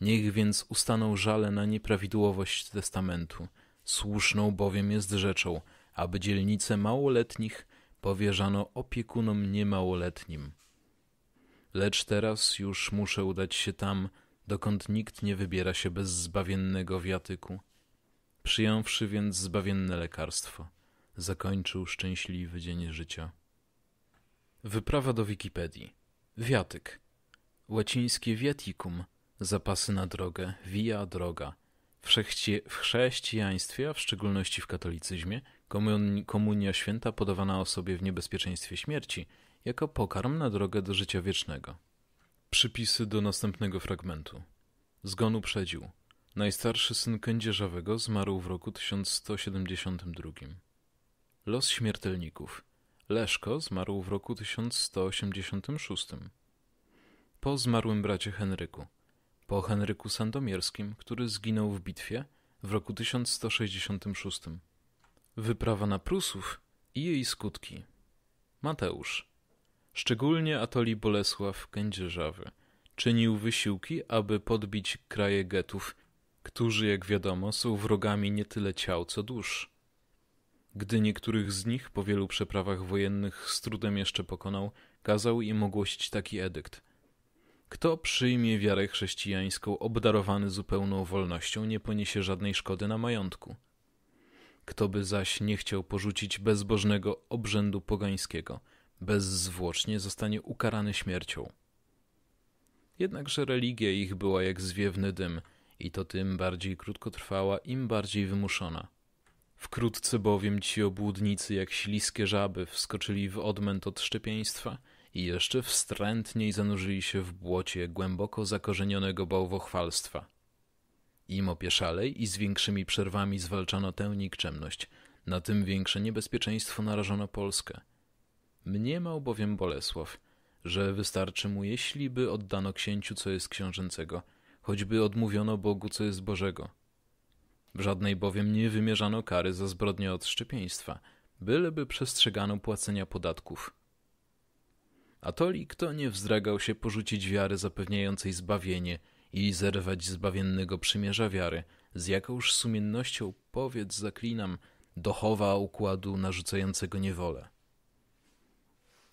Niech więc ustaną żale na nieprawidłowość testamentu, słuszną bowiem jest rzeczą, aby dzielnice małoletnich powierzano opiekunom niemałoletnim. Lecz teraz już muszę udać się tam, dokąd nikt nie wybiera się bez zbawiennego wiatyku. Przyjąwszy więc zbawienne lekarstwo, zakończył szczęśliwy dzień życia. Wyprawa do Wikipedii. Wiatyk. Łacińskie viaticum, zapasy na drogę, via droga. W, chrześci w chrześcijaństwie, a w szczególności w katolicyzmie, komunia święta podawana osobie w niebezpieczeństwie śmierci jako pokarm na drogę do życia wiecznego. Przypisy do następnego fragmentu. Zgon uprzedził. Najstarszy syn kędzierzawego zmarł w roku 1172. Los śmiertelników. Leszko zmarł w roku 1186. Po zmarłym bracie Henryku. Po Henryku Sandomierskim, który zginął w bitwie w roku 1166. Wyprawa na Prusów i jej skutki. Mateusz. Szczególnie atoli Bolesław Kędzierzawy. Czynił wysiłki, aby podbić kraje getów, którzy, jak wiadomo, są wrogami nie tyle ciał, co dusz. Gdy niektórych z nich po wielu przeprawach wojennych z trudem jeszcze pokonał, kazał im ogłosić taki edykt. Kto przyjmie wiarę chrześcijańską obdarowany zupełną wolnością, nie poniesie żadnej szkody na majątku – kto by zaś nie chciał porzucić bezbożnego obrzędu pogańskiego, bezzwłocznie zostanie ukarany śmiercią. Jednakże religia ich była jak zwiewny dym i to tym bardziej krótkotrwała, im bardziej wymuszona. Wkrótce bowiem ci obłudnicy jak śliskie żaby wskoczyli w odmęt od szczepieństwa i jeszcze wstrętniej zanurzyli się w błocie głęboko zakorzenionego bałwochwalstwa – im opieszalej i z większymi przerwami zwalczano tę nikczemność, na tym większe niebezpieczeństwo narażono Polskę. Mniemał bowiem Bolesław, że wystarczy mu, jeśli by oddano księciu, co jest książęcego, choćby odmówiono Bogu, co jest Bożego. W żadnej bowiem nie wymierzano kary za zbrodnie odszczepieństwa, byleby przestrzegano płacenia podatków. Atolik to nie wzdragał się porzucić wiary zapewniającej zbawienie – i zerwać zbawiennego przymierza wiary, z jakąż sumiennością powiedz, zaklinam, dochowa układu narzucającego niewolę.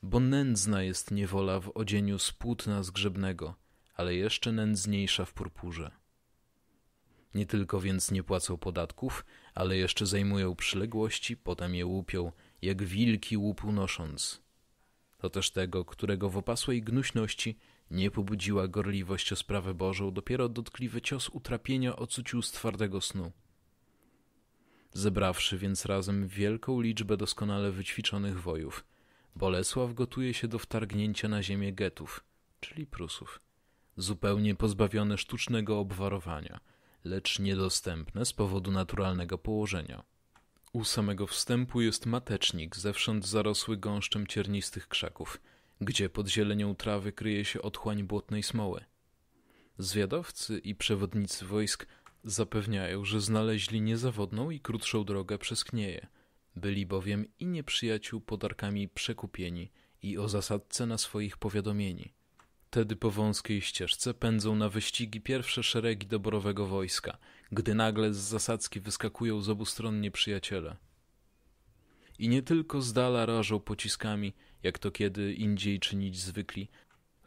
Bo nędzna jest niewola w odzieniu z płótna zgrzebnego, ale jeszcze nędzniejsza w purpurze. Nie tylko więc nie płacą podatków, ale jeszcze zajmują przyległości, potem je łupią, jak wilki łupu unosząc. To też tego, którego w opasłej gnuśności nie pobudziła gorliwość o sprawę Bożą dopiero dotkliwy cios utrapienia ocucił z twardego snu. Zebrawszy więc razem wielką liczbę doskonale wyćwiczonych wojów, Bolesław gotuje się do wtargnięcia na ziemię Getów, czyli Prusów, zupełnie pozbawione sztucznego obwarowania, lecz niedostępne z powodu naturalnego położenia. U samego wstępu jest matecznik, zewsząd zarosły gąszczem ciernistych krzaków – gdzie pod zielenią trawy kryje się otchłań błotnej smoły. Zwiadowcy i przewodnicy wojsk zapewniają, że znaleźli niezawodną i krótszą drogę przez knieje. Byli bowiem i nieprzyjaciół podarkami przekupieni i o zasadce na swoich powiadomieni. Tedy po wąskiej ścieżce pędzą na wyścigi pierwsze szeregi doborowego wojska, gdy nagle z zasadzki wyskakują z obu stron nieprzyjaciele i nie tylko z dala rażą pociskami, jak to kiedy indziej czynić zwykli,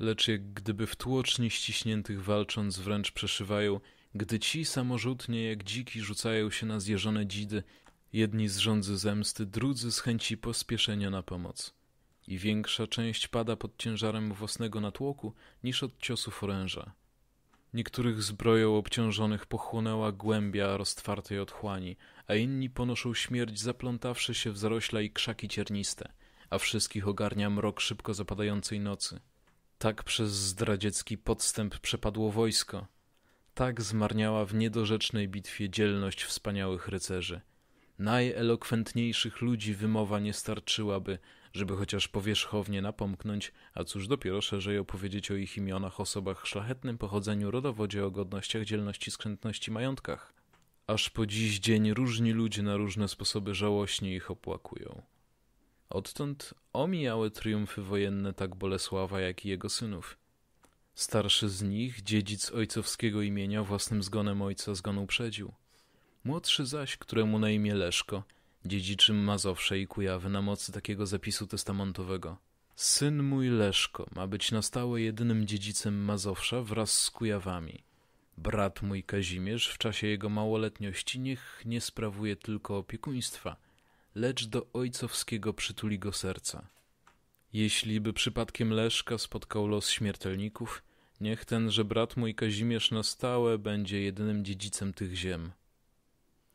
lecz jak gdyby w tłocznie ściśniętych walcząc wręcz przeszywają, gdy ci samorzutnie jak dziki rzucają się na zjeżone dzidy, jedni z rządzy zemsty, drudzy z chęci pospieszenia na pomoc. I większa część pada pod ciężarem własnego natłoku niż od ciosów oręża. Niektórych zbroją obciążonych pochłonęła głębia roztwartej otchłani – a inni ponoszą śmierć zaplątawszy się w zarośla i krzaki cierniste, a wszystkich ogarnia mrok szybko zapadającej nocy. Tak przez zdradziecki podstęp przepadło wojsko. Tak zmarniała w niedorzecznej bitwie dzielność wspaniałych rycerzy. Najelokwentniejszych ludzi wymowa nie starczyłaby, żeby chociaż powierzchownie napomknąć, a cóż dopiero szerzej opowiedzieć o ich imionach, osobach, szlachetnym pochodzeniu, rodowodzie, o godnościach, dzielności, skrzętności, majątkach. Aż po dziś dzień różni ludzie na różne sposoby żałośnie ich opłakują. Odtąd omijały triumfy wojenne tak Bolesława, jak i jego synów. Starszy z nich, dziedzic ojcowskiego imienia, własnym zgonem ojca zgon uprzedził. Młodszy zaś, któremu na imię Leszko, dziedziczym Mazowsze i Kujawy na mocy takiego zapisu testamentowego. Syn mój Leszko ma być na stałe jedynym dziedzicem Mazowsza wraz z Kujawami. Brat mój Kazimierz w czasie jego małoletniości niech nie sprawuje tylko opiekuństwa, lecz do ojcowskiego przytuli go serca. Jeśli by przypadkiem Leszka spotkał los śmiertelników, niech tenże brat mój Kazimierz na stałe będzie jedynym dziedzicem tych ziem.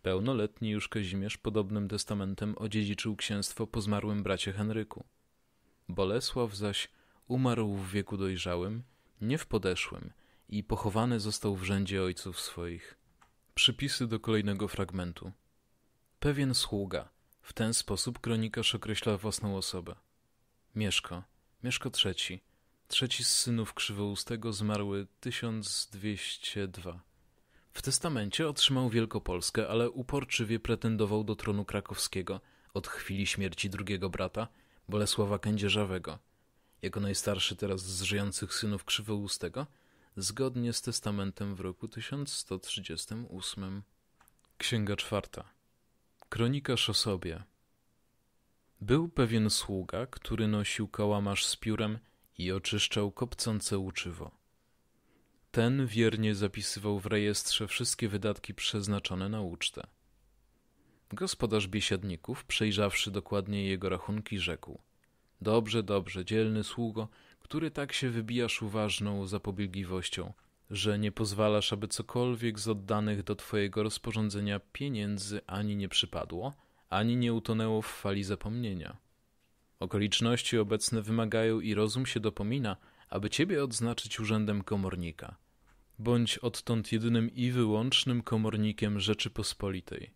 Pełnoletni już Kazimierz podobnym testamentem odziedziczył księstwo po zmarłym bracie Henryku. Bolesław zaś umarł w wieku dojrzałym, nie w podeszłym, i pochowany został w rzędzie ojców swoich. Przypisy do kolejnego fragmentu. Pewien sługa. W ten sposób kronikarz określa własną osobę. Mieszko. Mieszko trzeci. Trzeci z synów Krzywoustego zmarły 1202. W testamencie otrzymał Wielkopolskę, ale uporczywie pretendował do tronu krakowskiego od chwili śmierci drugiego brata, Bolesława Kędzierzawego. Jako najstarszy teraz z żyjących synów Krzywoustego – zgodnie z testamentem w roku 1138. Księga czwarta. Kronikarz o sobie. Był pewien sługa, który nosił kałamarz z piórem i oczyszczał kopcące uczywo. Ten wiernie zapisywał w rejestrze wszystkie wydatki przeznaczone na ucztę. Gospodarz biesiadników, przejrzawszy dokładnie jego rachunki, rzekł: Dobrze, dobrze, dzielny sługo – który tak się wybijasz uważną zapobiegliwością, że nie pozwalasz, aby cokolwiek z oddanych do Twojego rozporządzenia pieniędzy ani nie przypadło, ani nie utonęło w fali zapomnienia. Okoliczności obecne wymagają i rozum się dopomina, aby Ciebie odznaczyć urzędem komornika. Bądź odtąd jedynym i wyłącznym komornikiem Rzeczypospolitej.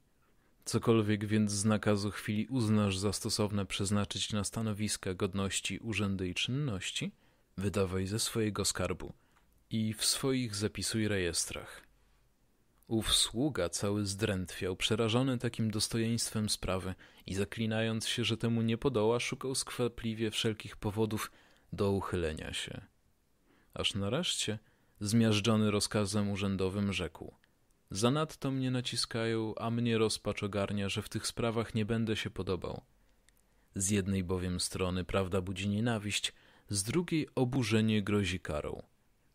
Cokolwiek więc z nakazu chwili uznasz za stosowne przeznaczyć na stanowiska godności, urzędy i czynności – wydawaj ze swojego skarbu i w swoich zapisuj rejestrach. Ów sługa cały zdrętwiał, przerażony takim dostojeństwem sprawy i zaklinając się, że temu nie podoła, szukał skwapliwie wszelkich powodów do uchylenia się. Aż nareszcie, zmiażdżony rozkazem urzędowym, rzekł: Zanadto mnie naciskają, a mnie rozpacz ogarnia, że w tych sprawach nie będę się podobał. Z jednej bowiem strony prawda budzi nienawiść, z drugiej oburzenie grozi karą.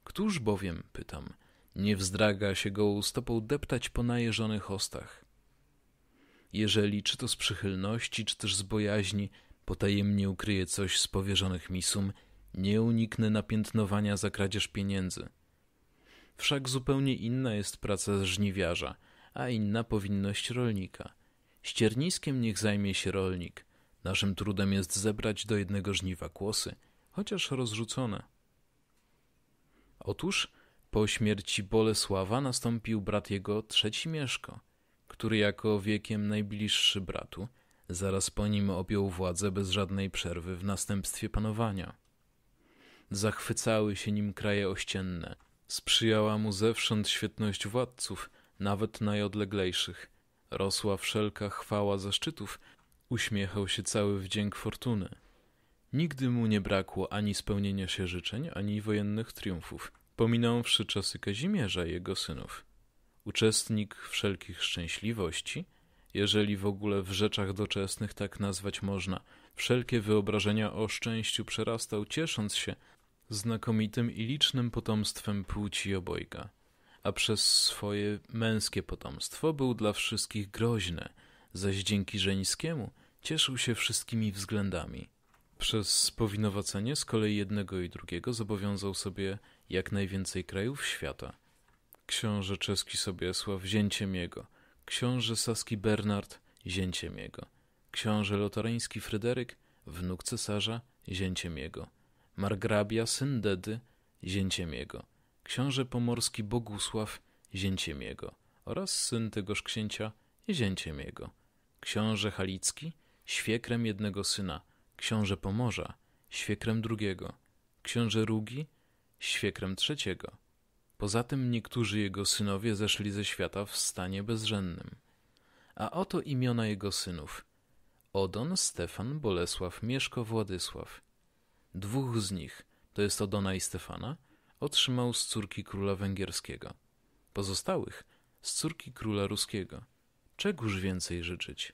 Któż bowiem, pytam, nie wzdraga się go stopą deptać po najeżonych ostach? Jeżeli czy to z przychylności, czy też z bojaźni potajemnie ukryje coś z powierzonych misum, nie uniknę napiętnowania za kradzież pieniędzy. Wszak zupełnie inna jest praca żniwiarza, a inna powinność rolnika. Ścierniskiem niech zajmie się rolnik. Naszym trudem jest zebrać do jednego żniwa kłosy – chociaż rozrzucone. Otóż po śmierci Bolesława nastąpił brat jego trzeci Mieszko, który jako wiekiem najbliższy bratu zaraz po nim objął władzę bez żadnej przerwy w następstwie panowania. Zachwycały się nim kraje ościenne, sprzyjała mu zewsząd świetność władców, nawet najodleglejszych, rosła wszelka chwała zaszczytów, uśmiechał się cały wdzięk fortuny. Nigdy mu nie brakło ani spełnienia się życzeń, ani wojennych triumfów, pominąwszy czasy Kazimierza i jego synów. Uczestnik wszelkich szczęśliwości, jeżeli w ogóle w rzeczach doczesnych tak nazwać można, wszelkie wyobrażenia o szczęściu przerastał, ciesząc się znakomitym i licznym potomstwem płci obojga, a przez swoje męskie potomstwo był dla wszystkich groźny, zaś dzięki żeńskiemu cieszył się wszystkimi względami – przez spowinowacenie z kolei jednego i drugiego zobowiązał sobie jak najwięcej krajów świata. Książę czeski Sobiesław zięciem jego, książę saski Bernard zięciem jego, książę lotaryński Fryderyk, wnuk cesarza zięciem jego, margrabia syn Dedy zięciem jego, książę pomorski Bogusław zięciem jego oraz syn tegoż księcia zięciem jego, książę halicki świekrem jednego syna książę Pomorza, świekrem drugiego, książę Rugi, świekrem trzeciego. Poza tym niektórzy jego synowie zeszli ze świata w stanie bezrzędnym. A oto imiona jego synów. Odon, Stefan, Bolesław, Mieszko, Władysław. Dwóch z nich, to jest Odona i Stefana, otrzymał z córki króla węgierskiego. Pozostałych z córki króla ruskiego. Czegóż więcej życzyć?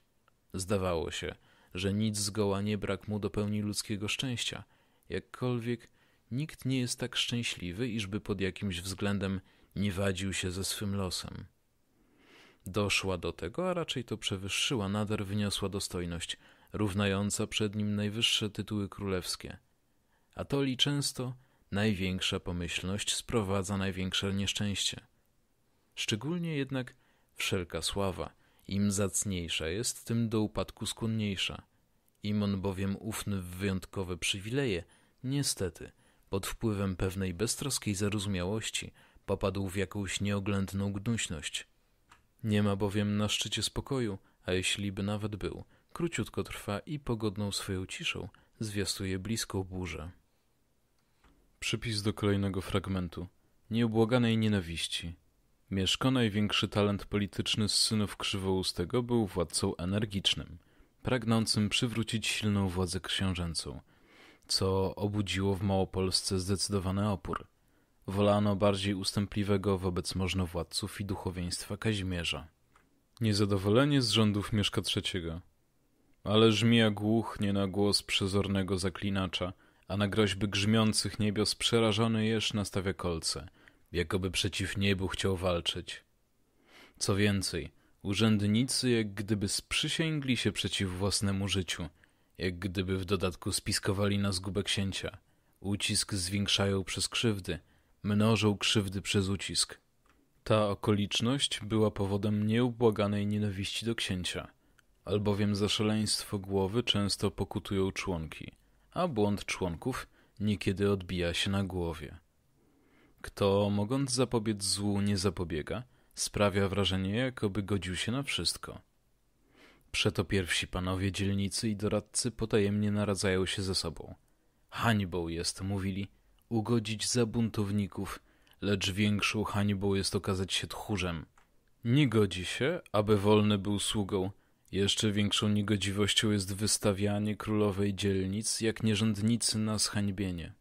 Zdawało się, że nic zgoła nie brak mu do pełni ludzkiego szczęścia. Jakkolwiek nikt nie jest tak szczęśliwy, iżby pod jakimś względem nie wadził się ze swym losem. Doszła do tego, a raczej to przewyższyła, nader wyniosła dostojność, równająca przed nim najwyższe tytuły królewskie. Atoli często największa pomyślność sprowadza największe nieszczęście. Szczególnie jednak wszelka sława – im zacniejsza jest, tym do upadku skłonniejsza. Im on bowiem ufny w wyjątkowe przywileje, niestety, pod wpływem pewnej beztroskiej zarozumiałości, popadł w jakąś nieoględną gnuśność. Nie ma bowiem na szczycie spokoju, a jeśli by nawet był, króciutko trwa i pogodną swoją ciszą zwiastuje bliską burzę. Przypis do kolejnego fragmentu. Nieubłaganej nienawiści – Mieszko, największy talent polityczny z synów Krzywoustego, był władcą energicznym, pragnącym przywrócić silną władzę książęcą, co obudziło w Małopolsce zdecydowany opór. Wolano bardziej ustępliwego wobec możnowładców i duchowieństwa Kazimierza. Niezadowolenie z rządów Mieszka III. Ale żmija głuchnie na głos przezornego zaklinacza, a na groźby grzmiących niebios przerażony jeż nastawia kolce – jakoby przeciw niebu chciał walczyć. Co więcej, urzędnicy jak gdyby sprzysięgli się przeciw własnemu życiu, jak gdyby w dodatku spiskowali na zgubę księcia. Ucisk zwiększają przez krzywdy, mnożą krzywdy przez ucisk. Ta okoliczność była powodem nieubłaganej nienawiści do księcia, albowiem za szaleństwo głowy często pokutują członki, a błąd członków niekiedy odbija się na głowie. Kto, mogąc zapobiec złu, nie zapobiega, sprawia wrażenie, jakoby godził się na wszystko. Przeto pierwsi panowie dzielnicy i doradcy potajemnie naradzają się ze sobą. Hańbą jest, mówili, ugodzić za buntowników, lecz większą hańbą jest okazać się tchórzem. Nie godzi się, aby wolny był sługą. Jeszcze większą niegodziwością jest wystawianie królowej dzielnic jak nierządnicy na zhańbienie.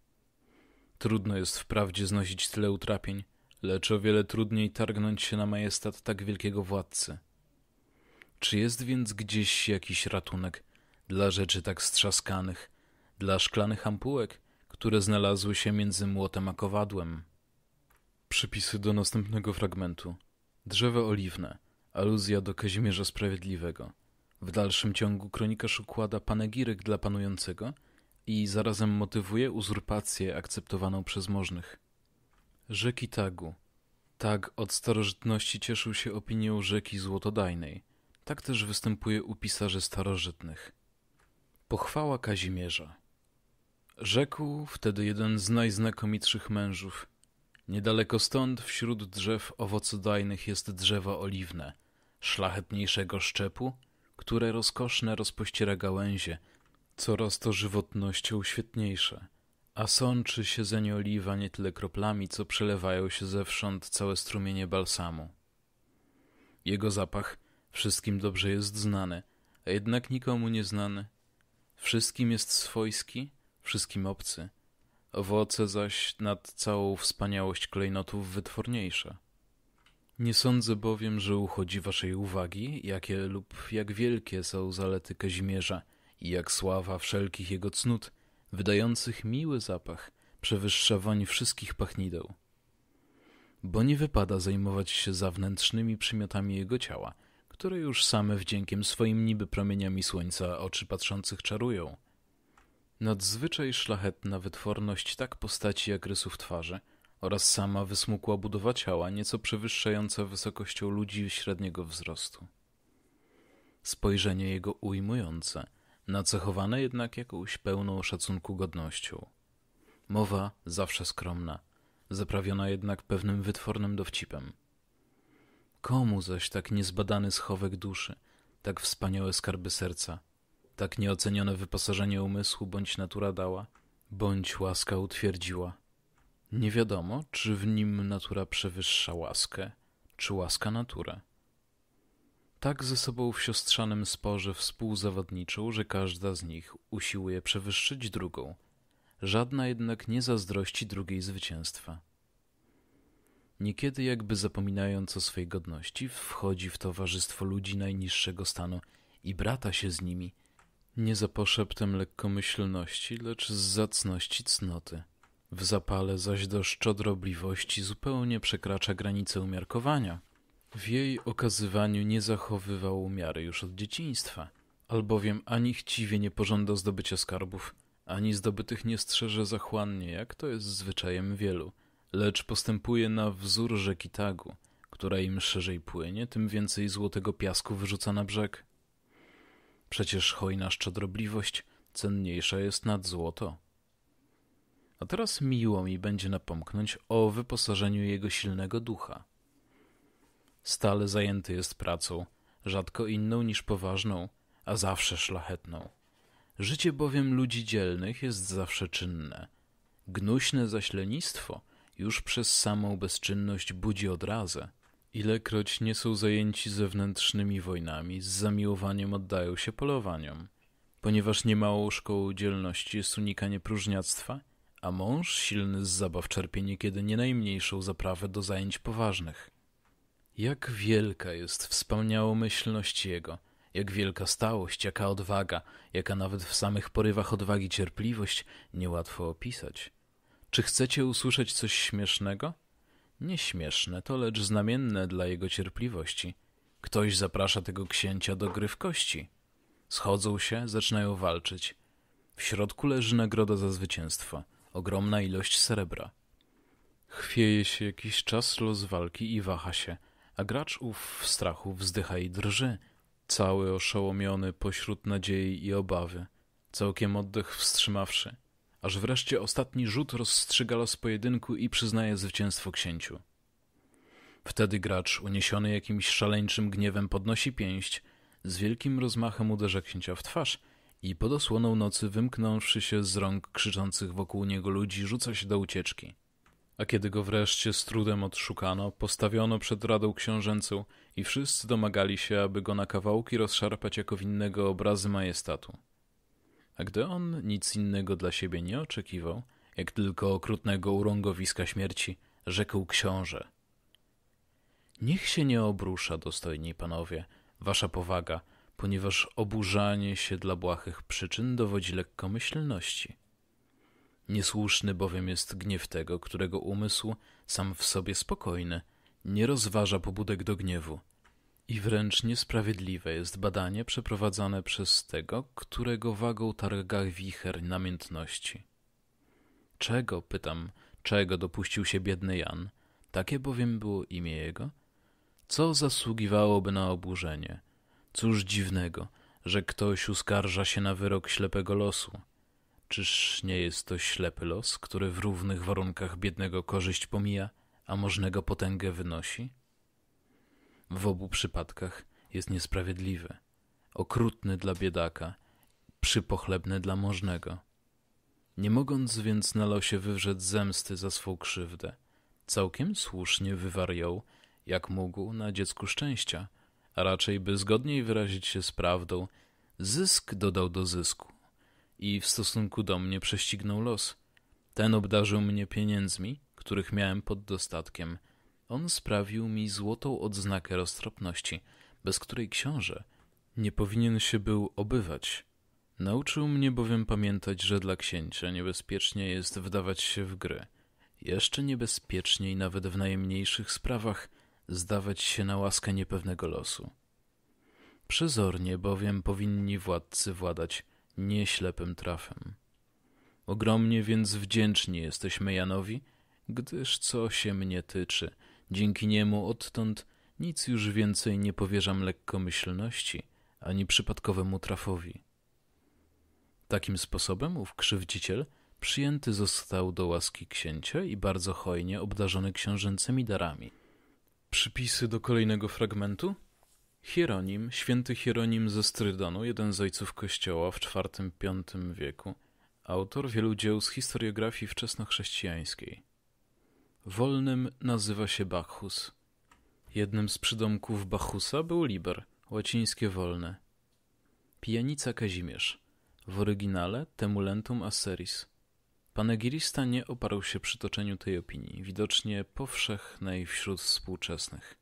Trudno jest wprawdzie znosić tyle utrapień, lecz o wiele trudniej targnąć się na majestat tak wielkiego władcy. Czy jest więc gdzieś jakiś ratunek dla rzeczy tak strzaskanych, dla szklanych ampułek, które znalazły się między młotem a kowadłem? Przypisy do następnego fragmentu. Drzewo oliwne, aluzja do Kazimierza Sprawiedliwego. W dalszym ciągu kronikarz układa panegirek dla panującego – i zarazem motywuje uzurpację akceptowaną przez możnych. Rzeki Tagu. Tag od starożytności cieszył się opinią rzeki złotodajnej. Tak też występuje u pisarzy starożytnych. Pochwała Kazimierza. Rzekł wtedy jeden z najznakomitszych mężów. Niedaleko stąd, wśród drzew owocodajnych, jest drzewo oliwne, szlachetniejszego szczepu, które rozkoszne rozpościera gałęzie – Coraz to żywotnością świetniejsze, a sączy się zeń oliwa nie tyle kroplami, co przelewają się zewsząd całe strumienie balsamu. Jego zapach wszystkim dobrze jest znany, a jednak nikomu nieznany. Wszystkim jest swojski, wszystkim obcy. Owoce zaś nad całą wspaniałość klejnotów wytworniejsze. Nie sądzę bowiem, że uchodzi waszej uwagi, jakie lub jak wielkie są zalety Kazimierza – i jak sława wszelkich jego cnót, wydających miły zapach, przewyższa woń wszystkich pachnideł. Bo nie wypada zajmować się zewnętrznymi przymiotami jego ciała, które już same wdziękiem swoim niby promieniami słońca oczy patrzących czarują. Nadzwyczaj szlachetna wytworność tak postaci jak rysów twarzy oraz sama wysmukła budowa ciała, nieco przewyższająca wysokością ludzi średniego wzrostu. Spojrzenie jego ujmujące – nacechowane jednak jakąś pełną szacunku godnością. Mowa zawsze skromna, zaprawiona jednak pewnym wytwornym dowcipem. Komu zaś tak niezbadany schowek duszy, tak wspaniałe skarby serca, tak nieocenione wyposażenie umysłu bądź natura dała, bądź łaska utwierdziła? Nie wiadomo, czy w nim natura przewyższa łaskę, czy łaska naturę tak ze sobą w siostrzanym sporze współzawadniczą, że każda z nich usiłuje przewyższyć drugą. Żadna jednak nie zazdrości drugiej zwycięstwa. Niekiedy, jakby zapominając o swej godności, wchodzi w towarzystwo ludzi najniższego stanu i brata się z nimi, nie za poszeptem lekkomyślności, lecz z zacności cnoty. W zapale zaś do szczodrobliwości zupełnie przekracza granice umiarkowania w jej okazywaniu nie zachowywał miary już od dzieciństwa, albowiem ani chciwie nie pożąda zdobycia skarbów, ani zdobytych nie strzeże zachłannie, jak to jest zwyczajem wielu, lecz postępuje na wzór rzeki Tagu, która im szerzej płynie, tym więcej złotego piasku wyrzuca na brzeg. Przecież hojna szczodrobliwość cenniejsza jest nad złoto. A teraz miło mi będzie napomknąć o wyposażeniu jego silnego ducha – Stale zajęty jest pracą, rzadko inną niż poważną, a zawsze szlachetną. Życie bowiem ludzi dzielnych jest zawsze czynne. Gnuśne zaś lenistwo już przez samą bezczynność budzi odrazę. Ilekroć nie są zajęci zewnętrznymi wojnami, z zamiłowaniem oddają się polowaniom. Ponieważ niemałą szkołą dzielności jest unikanie próżniactwa, a mąż silny z zabaw czerpie niekiedy nie najmniejszą zaprawę do zajęć poważnych. Jak wielka jest wspaniałomyślność Jego, jak wielka stałość, jaka odwaga, jaka nawet w samych porywach odwagi cierpliwość niełatwo opisać. Czy chcecie usłyszeć coś śmiesznego? Nieśmieszne to, lecz znamienne dla jego cierpliwości. Ktoś zaprasza tego księcia do gry w kości. Schodzą się, zaczynają walczyć. W środku leży nagroda za zwycięstwo, ogromna ilość srebra. Chwieje się jakiś czas los walki i waha się – a gracz ów w strachu wzdycha i drży, cały oszołomiony pośród nadziei i obawy, całkiem oddech wstrzymawszy, aż wreszcie ostatni rzut rozstrzyga los pojedynku i przyznaje zwycięstwo księciu. Wtedy gracz, uniesiony jakimś szaleńczym gniewem, podnosi pięść, z wielkim rozmachem uderza księcia w twarz i pod osłoną nocy, wymknąwszy się z rąk krzyczących wokół niego ludzi, rzuca się do ucieczki. A kiedy go wreszcie z trudem odszukano, postawiono przed Radą Książęcą i wszyscy domagali się, aby go na kawałki rozszarpać jako winnego obrazy majestatu. A gdy on nic innego dla siebie nie oczekiwał, jak tylko okrutnego urągowiska śmierci, rzekł książę. Niech się nie obrusza, dostojni panowie, wasza powaga, ponieważ oburzanie się dla błahych przyczyn dowodzi lekkomyślności. Niesłuszny bowiem jest gniew tego, którego umysł, sam w sobie spokojny, nie rozważa pobudek do gniewu. I wręcz niesprawiedliwe jest badanie przeprowadzane przez tego, którego wagą targa wicher namiętności. Czego, pytam, czego dopuścił się biedny Jan? Takie bowiem było imię jego. Co zasługiwałoby na oburzenie? Cóż dziwnego, że ktoś uskarża się na wyrok ślepego losu – Czyż nie jest to ślepy los, który w równych warunkach biednego korzyść pomija, a możnego potęgę wynosi? W obu przypadkach jest niesprawiedliwy, okrutny dla biedaka, przypochlebny dla możnego. Nie mogąc więc na losie wywrzeć zemsty za swą krzywdę, całkiem słusznie wywarioł, jak mógł, na dziecku szczęścia, a raczej by zgodniej wyrazić się z prawdą, zysk dodał do zysku i w stosunku do mnie prześcignął los. Ten obdarzył mnie pieniędzmi, których miałem pod dostatkiem. On sprawił mi złotą odznakę roztropności, bez której książę nie powinien się był obywać. Nauczył mnie bowiem pamiętać, że dla księcia niebezpiecznie jest wdawać się w gry. Jeszcze niebezpieczniej nawet w najmniejszych sprawach zdawać się na łaskę niepewnego losu. Przezornie bowiem powinni władcy władać nie trafem. Ogromnie więc wdzięczni jesteśmy Janowi, gdyż co się mnie tyczy, dzięki niemu odtąd nic już więcej nie powierzam lekkomyślności ani przypadkowemu trafowi. Takim sposobem ów krzywdziciel przyjęty został do łaski księcia i bardzo hojnie obdarzony książęcymi darami. Przypisy do kolejnego fragmentu Hieronim, święty Hieronim ze Strydonu, jeden z ojców Kościoła w IV-V wieku, autor wielu dzieł z historiografii wczesnochrześcijańskiej. Wolnym nazywa się Bacchus. Jednym z przydomków Bacchusa był liber, łacińskie wolne. Pijanica Kazimierz, w oryginale Temulentum Asseris. Panegirista nie oparł się przytoczeniu tej opinii, widocznie powszechnej wśród współczesnych.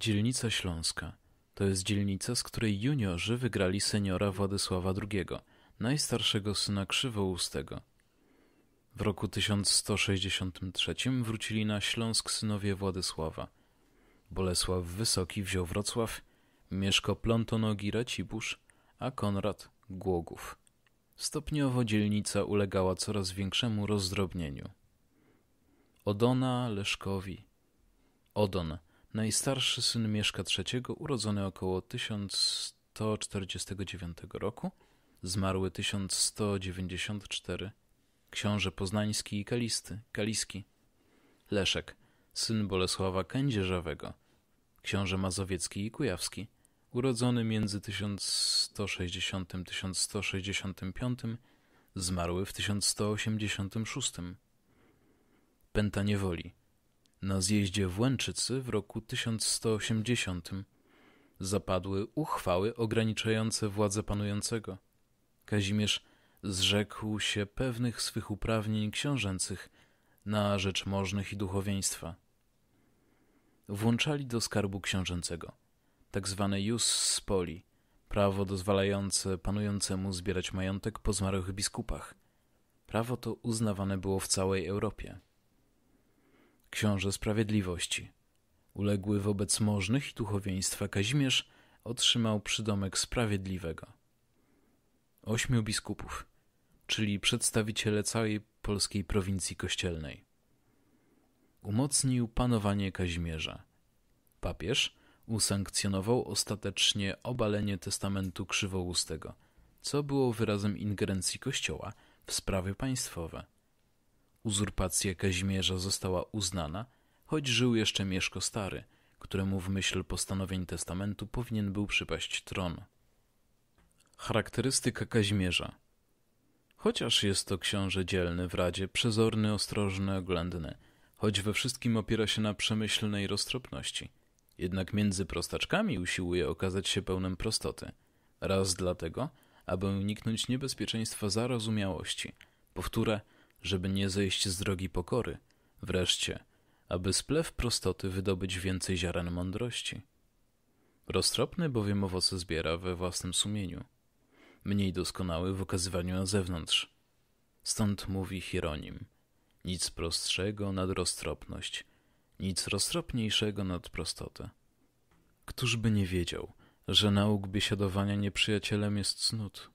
Dzielnica Śląska – to jest dzielnica, z której juniorzy wygrali seniora Władysława II, najstarszego syna Krzywoustego. W roku 1163 wrócili na Śląsk synowie Władysława. Bolesław Wysoki wziął Wrocław, Mieszko Plątonogi Racibórz, a Konrad Głogów. Stopniowo dzielnica ulegała coraz większemu rozdrobnieniu. Odona Leszkowi. Odon – Najstarszy syn Mieszka III, urodzony około 1149 roku, zmarły 1194. Książę Poznański i Kalisty, Kaliski. Leszek, syn Bolesława Kędzierzawego. Książę Mazowiecki i Kujawski, urodzony między 1160-1165, zmarły w 1186. Pęta niewoli na zjeździe w Łęczycy w roku 1180 zapadły uchwały ograniczające władzę panującego. Kazimierz zrzekł się pewnych swych uprawnień książęcych na rzecz możnych i duchowieństwa. Włączali do skarbu książęcego tak zwane jus spoli, prawo dozwalające panującemu zbierać majątek po zmarłych biskupach. Prawo to uznawane było w całej Europie książę Sprawiedliwości. Uległy wobec możnych i duchowieństwa Kazimierz otrzymał przydomek Sprawiedliwego. Ośmiu biskupów, czyli przedstawiciele całej polskiej prowincji kościelnej. Umocnił panowanie Kazimierza. Papież usankcjonował ostatecznie obalenie testamentu Krzywołustego, co było wyrazem ingerencji Kościoła w sprawy państwowe. Uzurpacja Kazimierza została uznana, choć żył jeszcze Mieszko Stary, któremu w myśl postanowień testamentu powinien był przypaść tron. Charakterystyka Kazimierza Chociaż jest to książę dzielny w Radzie, przezorny, ostrożny, oględny, choć we wszystkim opiera się na przemyślnej roztropności. Jednak między prostaczkami usiłuje okazać się pełnym prostoty. Raz dlatego, aby uniknąć niebezpieczeństwa zarozumiałości. Powtórę, żeby nie zejść z drogi pokory, wreszcie, aby z plew prostoty wydobyć więcej ziaren mądrości. Roztropny bowiem owoce zbiera we własnym sumieniu, mniej doskonały w okazywaniu na zewnątrz. Stąd mówi Hieronim, nic prostszego nad roztropność, nic roztropniejszego nad prostotę. Któż by nie wiedział, że nauk biesiadowania nieprzyjacielem jest cnót?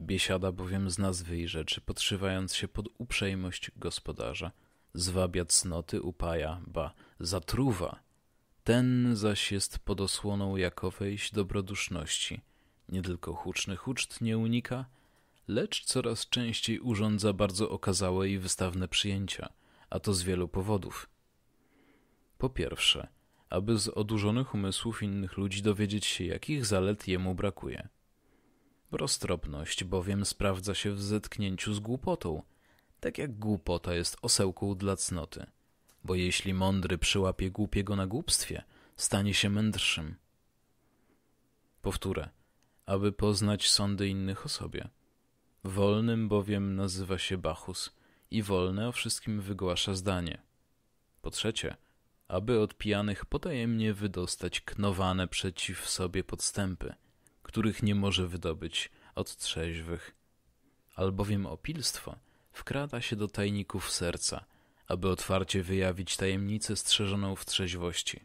Biesiada bowiem z nazwy i rzeczy, podszywając się pod uprzejmość gospodarza. Zwabia cnoty, upaja, ba, zatruwa. Ten zaś jest pod osłoną jakowejś dobroduszności. Nie tylko hucznych uczt nie unika, lecz coraz częściej urządza bardzo okazałe i wystawne przyjęcia, a to z wielu powodów. Po pierwsze, aby z odurzonych umysłów innych ludzi dowiedzieć się, jakich zalet jemu brakuje – Roztropność bowiem sprawdza się w zetknięciu z głupotą, tak jak głupota jest osełką dla cnoty. Bo jeśli mądry przyłapie głupiego na głupstwie, stanie się mędrszym. Powtórę, aby poznać sądy innych o sobie. Wolnym bowiem nazywa się Bachus i wolne o wszystkim wygłasza zdanie. Po trzecie, aby od pijanych potajemnie wydostać knowane przeciw sobie podstępy – których nie może wydobyć od trzeźwych. Albowiem opilstwo wkrada się do tajników serca, aby otwarcie wyjawić tajemnicę strzeżoną w trzeźwości.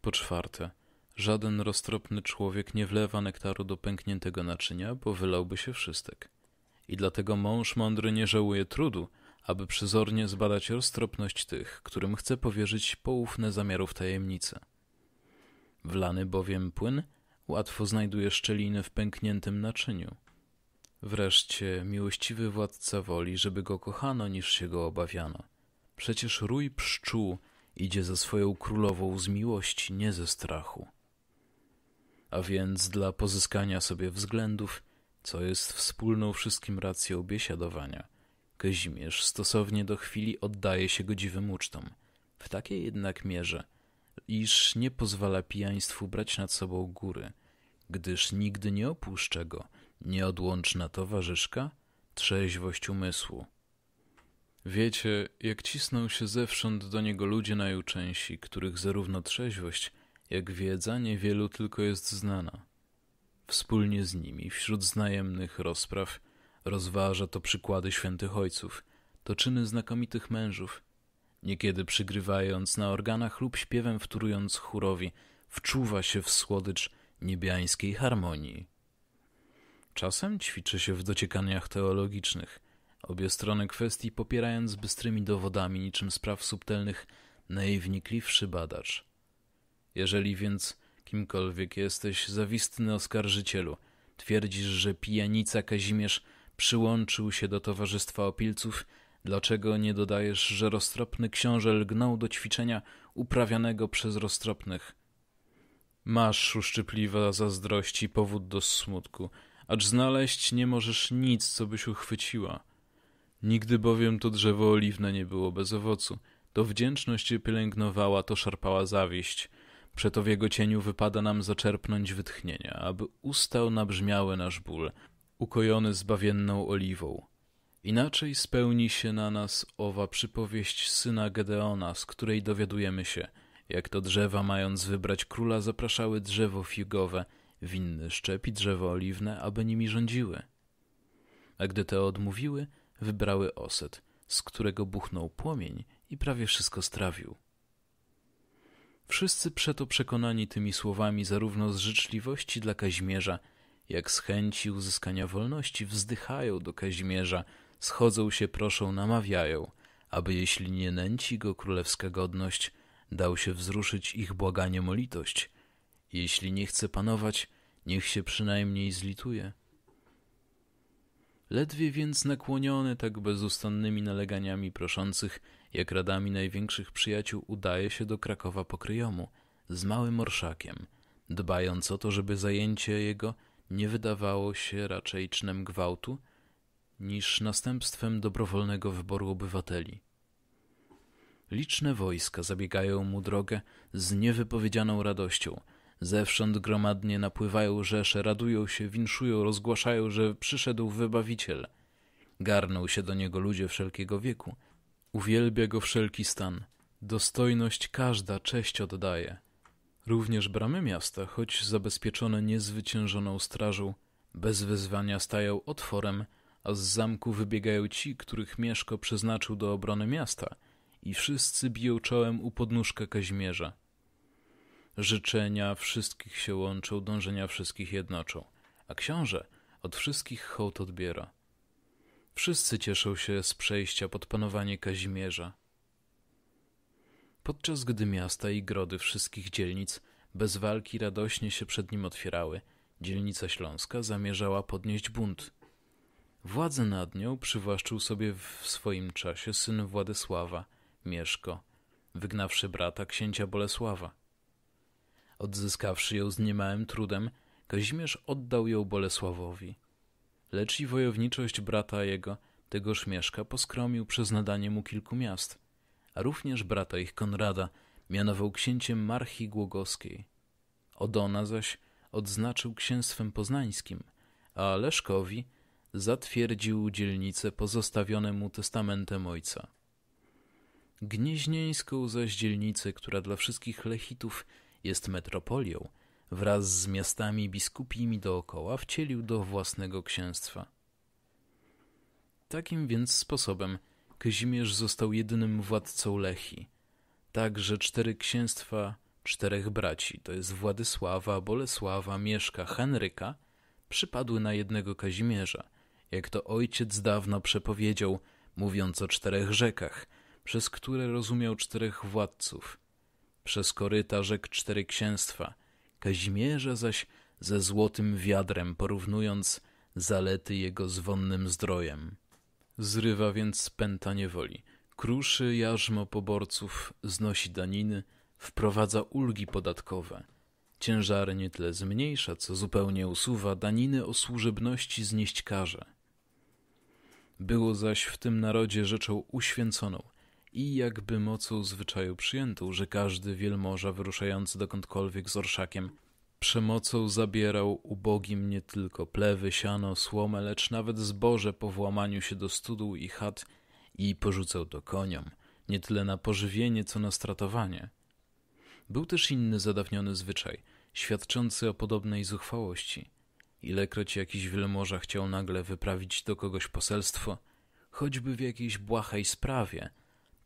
Po czwarte, żaden roztropny człowiek nie wlewa nektaru do pękniętego naczynia, bo wylałby się wszystek. I dlatego mąż mądry nie żałuje trudu, aby przyzornie zbadać roztropność tych, którym chce powierzyć poufne zamiarów tajemnice. Wlany bowiem płyn Łatwo znajduje szczeliny w pękniętym naczyniu. Wreszcie miłościwy władca woli, żeby go kochano, niż się go obawiano. Przecież rój pszczół idzie za swoją królową z miłości, nie ze strachu. A więc dla pozyskania sobie względów, co jest wspólną wszystkim racją biesiadowania, Kazimierz stosownie do chwili oddaje się godziwym ucztom, w takiej jednak mierze – iż nie pozwala pijaństwu brać nad sobą góry, gdyż nigdy nie opuszcza go nieodłączna towarzyszka, trzeźwość umysłu. Wiecie, jak cisną się zewsząd do niego ludzie najuczęsi, których zarówno trzeźwość, jak wiedza niewielu tylko jest znana. Wspólnie z nimi, wśród znajemnych rozpraw, rozważa to przykłady świętych ojców, to czyny znakomitych mężów – Niekiedy przygrywając na organach lub śpiewem wtórując chórowi, wczuwa się w słodycz niebiańskiej harmonii. Czasem ćwiczy się w dociekaniach teologicznych, obie strony kwestii popierając bystrymi dowodami niczym spraw subtelnych najwnikliwszy badacz. Jeżeli więc kimkolwiek jesteś zawistny oskarżycielu, twierdzisz, że pijanica Kazimierz przyłączył się do towarzystwa opilców – Dlaczego nie dodajesz, że roztropny książę lgnął do ćwiczenia uprawianego przez roztropnych? Masz uszczypliwa zazdrości powód do smutku, acz znaleźć nie możesz nic, co byś uchwyciła. Nigdy bowiem to drzewo oliwne nie było bez owocu. To wdzięczność je pielęgnowała, to szarpała zawieść. Przeto w jego cieniu wypada nam zaczerpnąć wytchnienia, aby ustał nabrzmiały nasz ból, ukojony zbawienną oliwą. Inaczej spełni się na nas owa przypowieść syna Gedeona, z której dowiadujemy się, jak to drzewa mając wybrać króla zapraszały drzewo figowe, winny szczep i drzewo oliwne, aby nimi rządziły. A gdy te odmówiły, wybrały oset, z którego buchnął płomień i prawie wszystko strawił. Wszyscy przeto przekonani tymi słowami zarówno z życzliwości dla Kazimierza, jak z chęci uzyskania wolności wzdychają do Kazimierza, schodzą się, proszą, namawiają, aby jeśli nie nęci go królewska godność, dał się wzruszyć ich błaganie o Jeśli nie chce panować, niech się przynajmniej zlituje. Ledwie więc nakłoniony tak bezustannymi naleganiami proszących, jak radami największych przyjaciół, udaje się do Krakowa pokryjomu z małym orszakiem, dbając o to, żeby zajęcie jego nie wydawało się raczej czynem gwałtu, niż następstwem dobrowolnego wyboru obywateli. Liczne wojska zabiegają mu drogę z niewypowiedzianą radością. Zewsząd gromadnie napływają rzesze, radują się, winszują, rozgłaszają, że przyszedł wybawiciel. Garną się do niego ludzie wszelkiego wieku. Uwielbia go wszelki stan. Dostojność każda cześć oddaje. Również bramy miasta, choć zabezpieczone niezwyciężoną strażą, bez wezwania stają otworem a z zamku wybiegają ci, których Mieszko przeznaczył do obrony miasta i wszyscy biją czołem u podnóżka Kazimierza. Życzenia wszystkich się łączą, dążenia wszystkich jednoczą, a książę od wszystkich hołd odbiera. Wszyscy cieszą się z przejścia pod panowanie Kazimierza. Podczas gdy miasta i grody wszystkich dzielnic bez walki radośnie się przed nim otwierały, dzielnica śląska zamierzała podnieść bunt – Władzę nad nią przywłaszczył sobie w swoim czasie syn Władysława, Mieszko, wygnawszy brata księcia Bolesława. Odzyskawszy ją z niemałym trudem, Kazimierz oddał ją Bolesławowi. Lecz i wojowniczość brata jego, tegoż Mieszka, poskromił przez nadanie mu kilku miast, a również brata ich Konrada, mianował księciem Marchi Głogoskiej. Odona zaś odznaczył księstwem poznańskim, a Leszkowi – zatwierdził dzielnice pozostawione mu testamentem ojca. Gnieźnieńską zaś dzielnicę, która dla wszystkich Lechitów jest metropolią, wraz z miastami biskupimi dookoła wcielił do własnego księstwa. Takim więc sposobem Kazimierz został jedynym władcą Lechi, tak że cztery księstwa czterech braci, to jest Władysława, Bolesława, Mieszka, Henryka, przypadły na jednego Kazimierza – jak to ojciec dawno przepowiedział, mówiąc o czterech rzekach, przez które rozumiał czterech władców. Przez koryta rzek cztery księstwa, Kazimierza zaś ze złotym wiadrem, porównując zalety jego zwonnym zdrojem. Zrywa więc pęta niewoli, kruszy jarzmo poborców, znosi daniny, wprowadza ulgi podatkowe. Ciężary nie tyle zmniejsza, co zupełnie usuwa daniny o służebności znieść każe. Było zaś w tym narodzie rzeczą uświęconą i jakby mocą zwyczaju przyjętą, że każdy wielmoża wyruszający dokądkolwiek z orszakiem przemocą zabierał ubogim nie tylko plewy, siano, słomę, lecz nawet zboże po włamaniu się do studół i chat i porzucał to koniom, nie tyle na pożywienie, co na stratowanie. Był też inny zadawniony zwyczaj, świadczący o podobnej zuchwałości – Ilekroć jakiś wielmoża chciał nagle wyprawić do kogoś poselstwo, choćby w jakiejś błahej sprawie,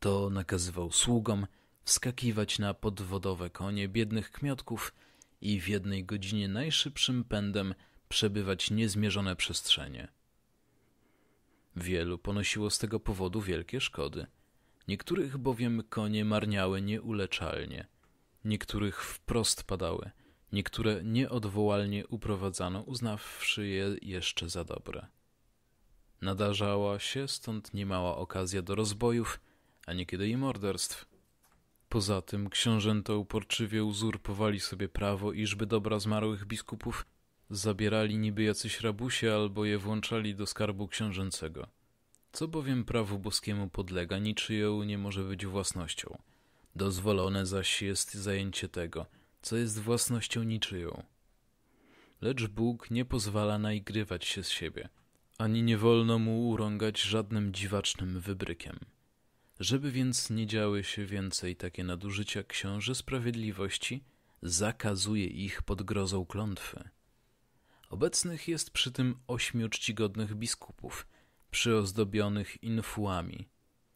to nakazywał sługom wskakiwać na podwodowe konie biednych kmiotków i w jednej godzinie najszybszym pędem przebywać niezmierzone przestrzenie. Wielu ponosiło z tego powodu wielkie szkody. Niektórych bowiem konie marniały nieuleczalnie, niektórych wprost padały – Niektóre nieodwołalnie uprowadzano, uznawszy je jeszcze za dobre. Nadarzała się stąd niemała okazja do rozbojów, a niekiedy i morderstw. Poza tym książęta uporczywie uzurpowali sobie prawo, iżby dobra zmarłych biskupów zabierali niby jacyś rabusie albo je włączali do skarbu książęcego. Co bowiem prawu boskiemu podlega, niczyją nie może być własnością. Dozwolone zaś jest zajęcie tego – co jest własnością niczyją. Lecz Bóg nie pozwala naigrywać się z siebie, ani nie wolno mu urągać żadnym dziwacznym wybrykiem. Żeby więc nie działy się więcej takie nadużycia, Książę Sprawiedliwości zakazuje ich pod grozą klątwy. Obecnych jest przy tym ośmiu czcigodnych biskupów, przyozdobionych infułami.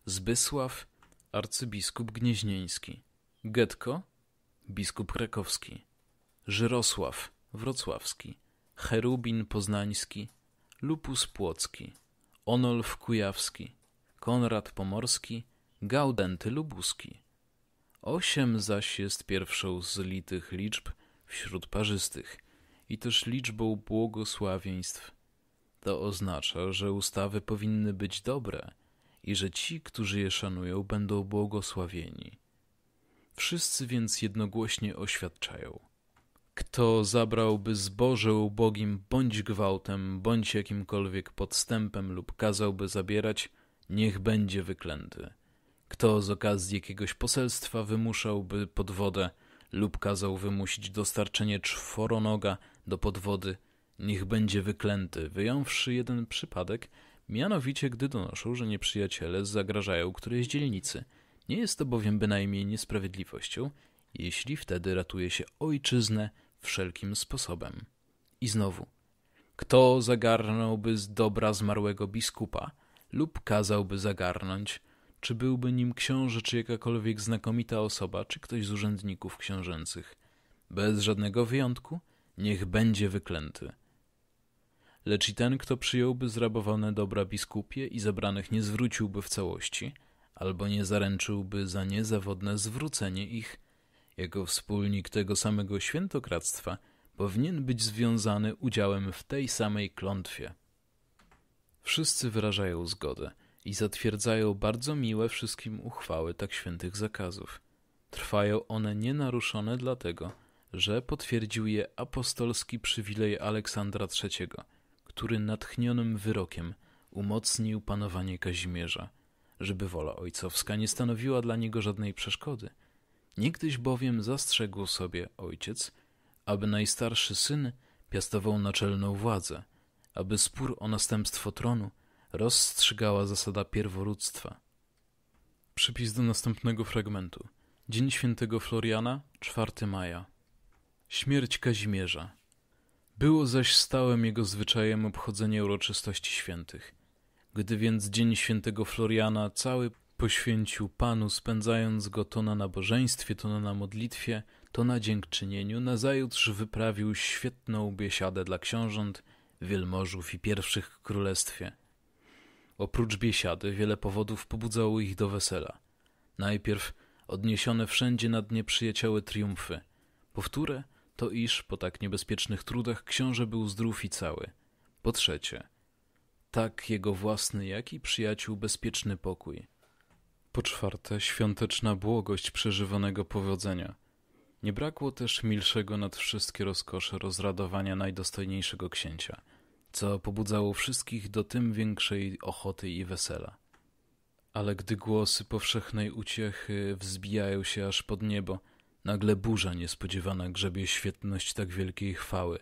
Zbysław, arcybiskup gnieźnieński. Getko, biskup krakowski, Żyrosław wrocławski, Cherubin poznański, Lupus płocki, Onolf kujawski, Konrad pomorski, Gaudenty lubuski. Osiem zaś jest pierwszą z litych liczb wśród parzystych i też liczbą błogosławieństw. To oznacza, że ustawy powinny być dobre i że ci, którzy je szanują, będą błogosławieni. Wszyscy więc jednogłośnie oświadczają. Kto zabrałby zboże ubogim bądź gwałtem, bądź jakimkolwiek podstępem lub kazałby zabierać, niech będzie wyklęty. Kto z okazji jakiegoś poselstwa wymuszałby podwodę lub kazał wymusić dostarczenie czworonoga do podwody, niech będzie wyklęty, wyjąwszy jeden przypadek, mianowicie gdy donoszą, że nieprzyjaciele zagrażają którejś dzielnicy – nie jest to bowiem bynajmniej niesprawiedliwością, jeśli wtedy ratuje się ojczyznę wszelkim sposobem. I znowu, kto zagarnąłby z dobra zmarłego biskupa lub kazałby zagarnąć, czy byłby nim książę, czy jakakolwiek znakomita osoba, czy ktoś z urzędników książęcych. Bez żadnego wyjątku, niech będzie wyklęty. Lecz i ten, kto przyjąłby zrabowane dobra biskupie i zabranych nie zwróciłby w całości – albo nie zaręczyłby za niezawodne zwrócenie ich. Jako wspólnik tego samego świętokradztwa powinien być związany udziałem w tej samej klątwie. Wszyscy wyrażają zgodę i zatwierdzają bardzo miłe wszystkim uchwały tak świętych zakazów. Trwają one nienaruszone dlatego, że potwierdził je apostolski przywilej Aleksandra III, który natchnionym wyrokiem umocnił panowanie Kazimierza żeby wola ojcowska nie stanowiła dla niego żadnej przeszkody. Niegdyś bowiem zastrzegł sobie ojciec, aby najstarszy syn piastował naczelną władzę, aby spór o następstwo tronu rozstrzygała zasada pierworództwa. Przypis do następnego fragmentu. Dzień świętego Floriana, 4 maja. Śmierć Kazimierza. Było zaś stałym jego zwyczajem obchodzenie uroczystości świętych. Gdy więc dzień świętego Floriana cały poświęcił Panu, spędzając go to na nabożeństwie, to na modlitwie, to na dziękczynieniu, nazajutrz wyprawił świetną biesiadę dla książąt, wielmożów i pierwszych w królestwie. Oprócz biesiady wiele powodów pobudzało ich do wesela. Najpierw odniesione wszędzie nad nieprzyjaciałe triumfy. Powtórę to, iż po tak niebezpiecznych trudach książę był zdrów i cały. Po trzecie – tak jego własny, jak i przyjaciół bezpieczny pokój. Po czwarte, świąteczna błogość przeżywanego powodzenia. Nie brakło też milszego nad wszystkie rozkosze rozradowania najdostojniejszego księcia, co pobudzało wszystkich do tym większej ochoty i wesela. Ale gdy głosy powszechnej uciechy wzbijają się aż pod niebo, nagle burza niespodziewana grzebie świetność tak wielkiej chwały.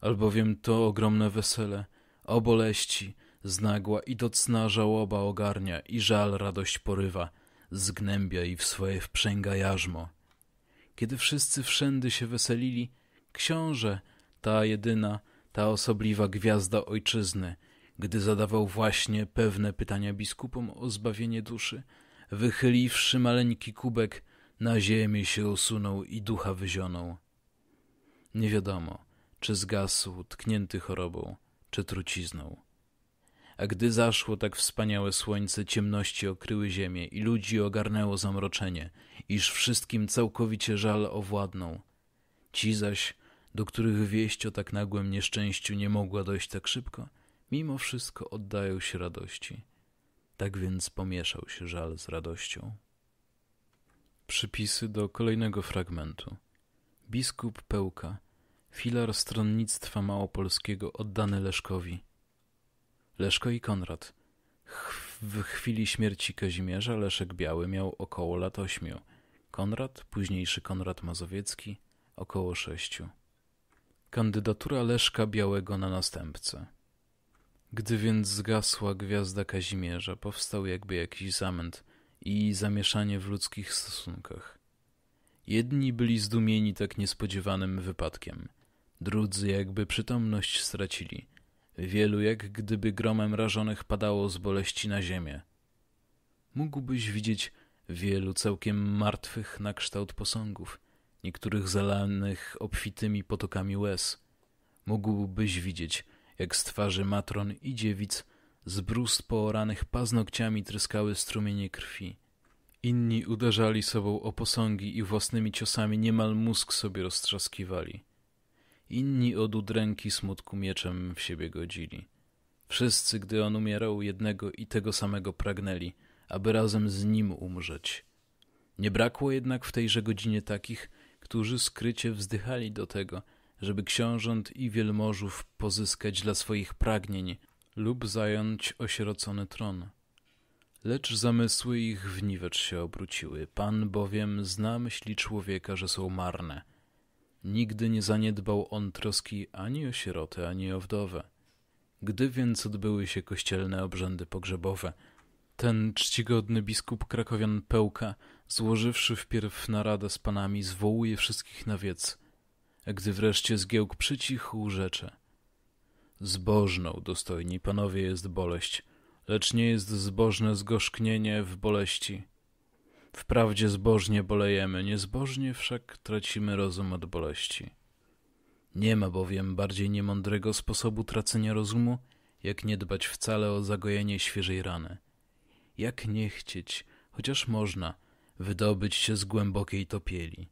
Albowiem to ogromne wesele – o boleści, znagła i docna żałoba ogarnia i żal radość porywa, zgnębia i w swoje wprzęga jarzmo. Kiedy wszyscy wszędy się weselili, książę, ta jedyna, ta osobliwa gwiazda ojczyzny, gdy zadawał właśnie pewne pytania biskupom o zbawienie duszy, wychyliwszy maleńki kubek, na ziemię się usunął i ducha wyzionął. Nie wiadomo, czy zgasł, tknięty chorobą, czy trucizną. A gdy zaszło tak wspaniałe słońce, ciemności okryły ziemię i ludzi ogarnęło zamroczenie, iż wszystkim całkowicie żal owładną. Ci zaś, do których wieść o tak nagłym nieszczęściu nie mogła dojść tak szybko, mimo wszystko oddają się radości. Tak więc pomieszał się żal z radością. Przypisy do kolejnego fragmentu. Biskup Pełka Filar stronnictwa małopolskiego oddany Leszkowi. Leszko i Konrad. W chwili śmierci Kazimierza Leszek Biały miał około lat ośmiu. Konrad, późniejszy Konrad Mazowiecki, około sześciu. Kandydatura Leszka Białego na następcę. Gdy więc zgasła gwiazda Kazimierza, powstał jakby jakiś zamęt i zamieszanie w ludzkich stosunkach. Jedni byli zdumieni tak niespodziewanym wypadkiem – Drudzy jakby przytomność stracili. Wielu jak gdyby gromem rażonych padało z boleści na ziemię. Mógłbyś widzieć wielu całkiem martwych na kształt posągów, niektórych zalanych obfitymi potokami łez. Mógłbyś widzieć, jak z twarzy matron i dziewic z brust pooranych paznokciami tryskały strumienie krwi. Inni uderzali sobą o posągi i własnymi ciosami niemal mózg sobie roztrzaskiwali inni od udręki smutku mieczem w siebie godzili. Wszyscy, gdy on umierał, jednego i tego samego pragnęli, aby razem z nim umrzeć. Nie brakło jednak w tejże godzinie takich, którzy skrycie wzdychali do tego, żeby książąt i wielmożów pozyskać dla swoich pragnień lub zająć osierocony tron. Lecz zamysły ich w niwecz się obróciły. Pan bowiem zna myśli człowieka, że są marne – Nigdy nie zaniedbał on troski ani o sieroty, ani o wdowę. Gdy więc odbyły się kościelne obrzędy pogrzebowe, ten czcigodny biskup krakowian Pełka, złożywszy wpierw naradę z panami, zwołuje wszystkich na wiec. A gdy wreszcie zgiełk przycichł, rzecze. Zbożną, dostojni panowie, jest boleść, lecz nie jest zbożne zgorzknienie w boleści – Wprawdzie zbożnie bolejemy, niezbożnie wszak tracimy rozum od boleści. Nie ma bowiem bardziej niemądrego sposobu tracenia rozumu, jak nie dbać wcale o zagojenie świeżej rany. Jak nie chcieć, chociaż można, wydobyć się z głębokiej topieli.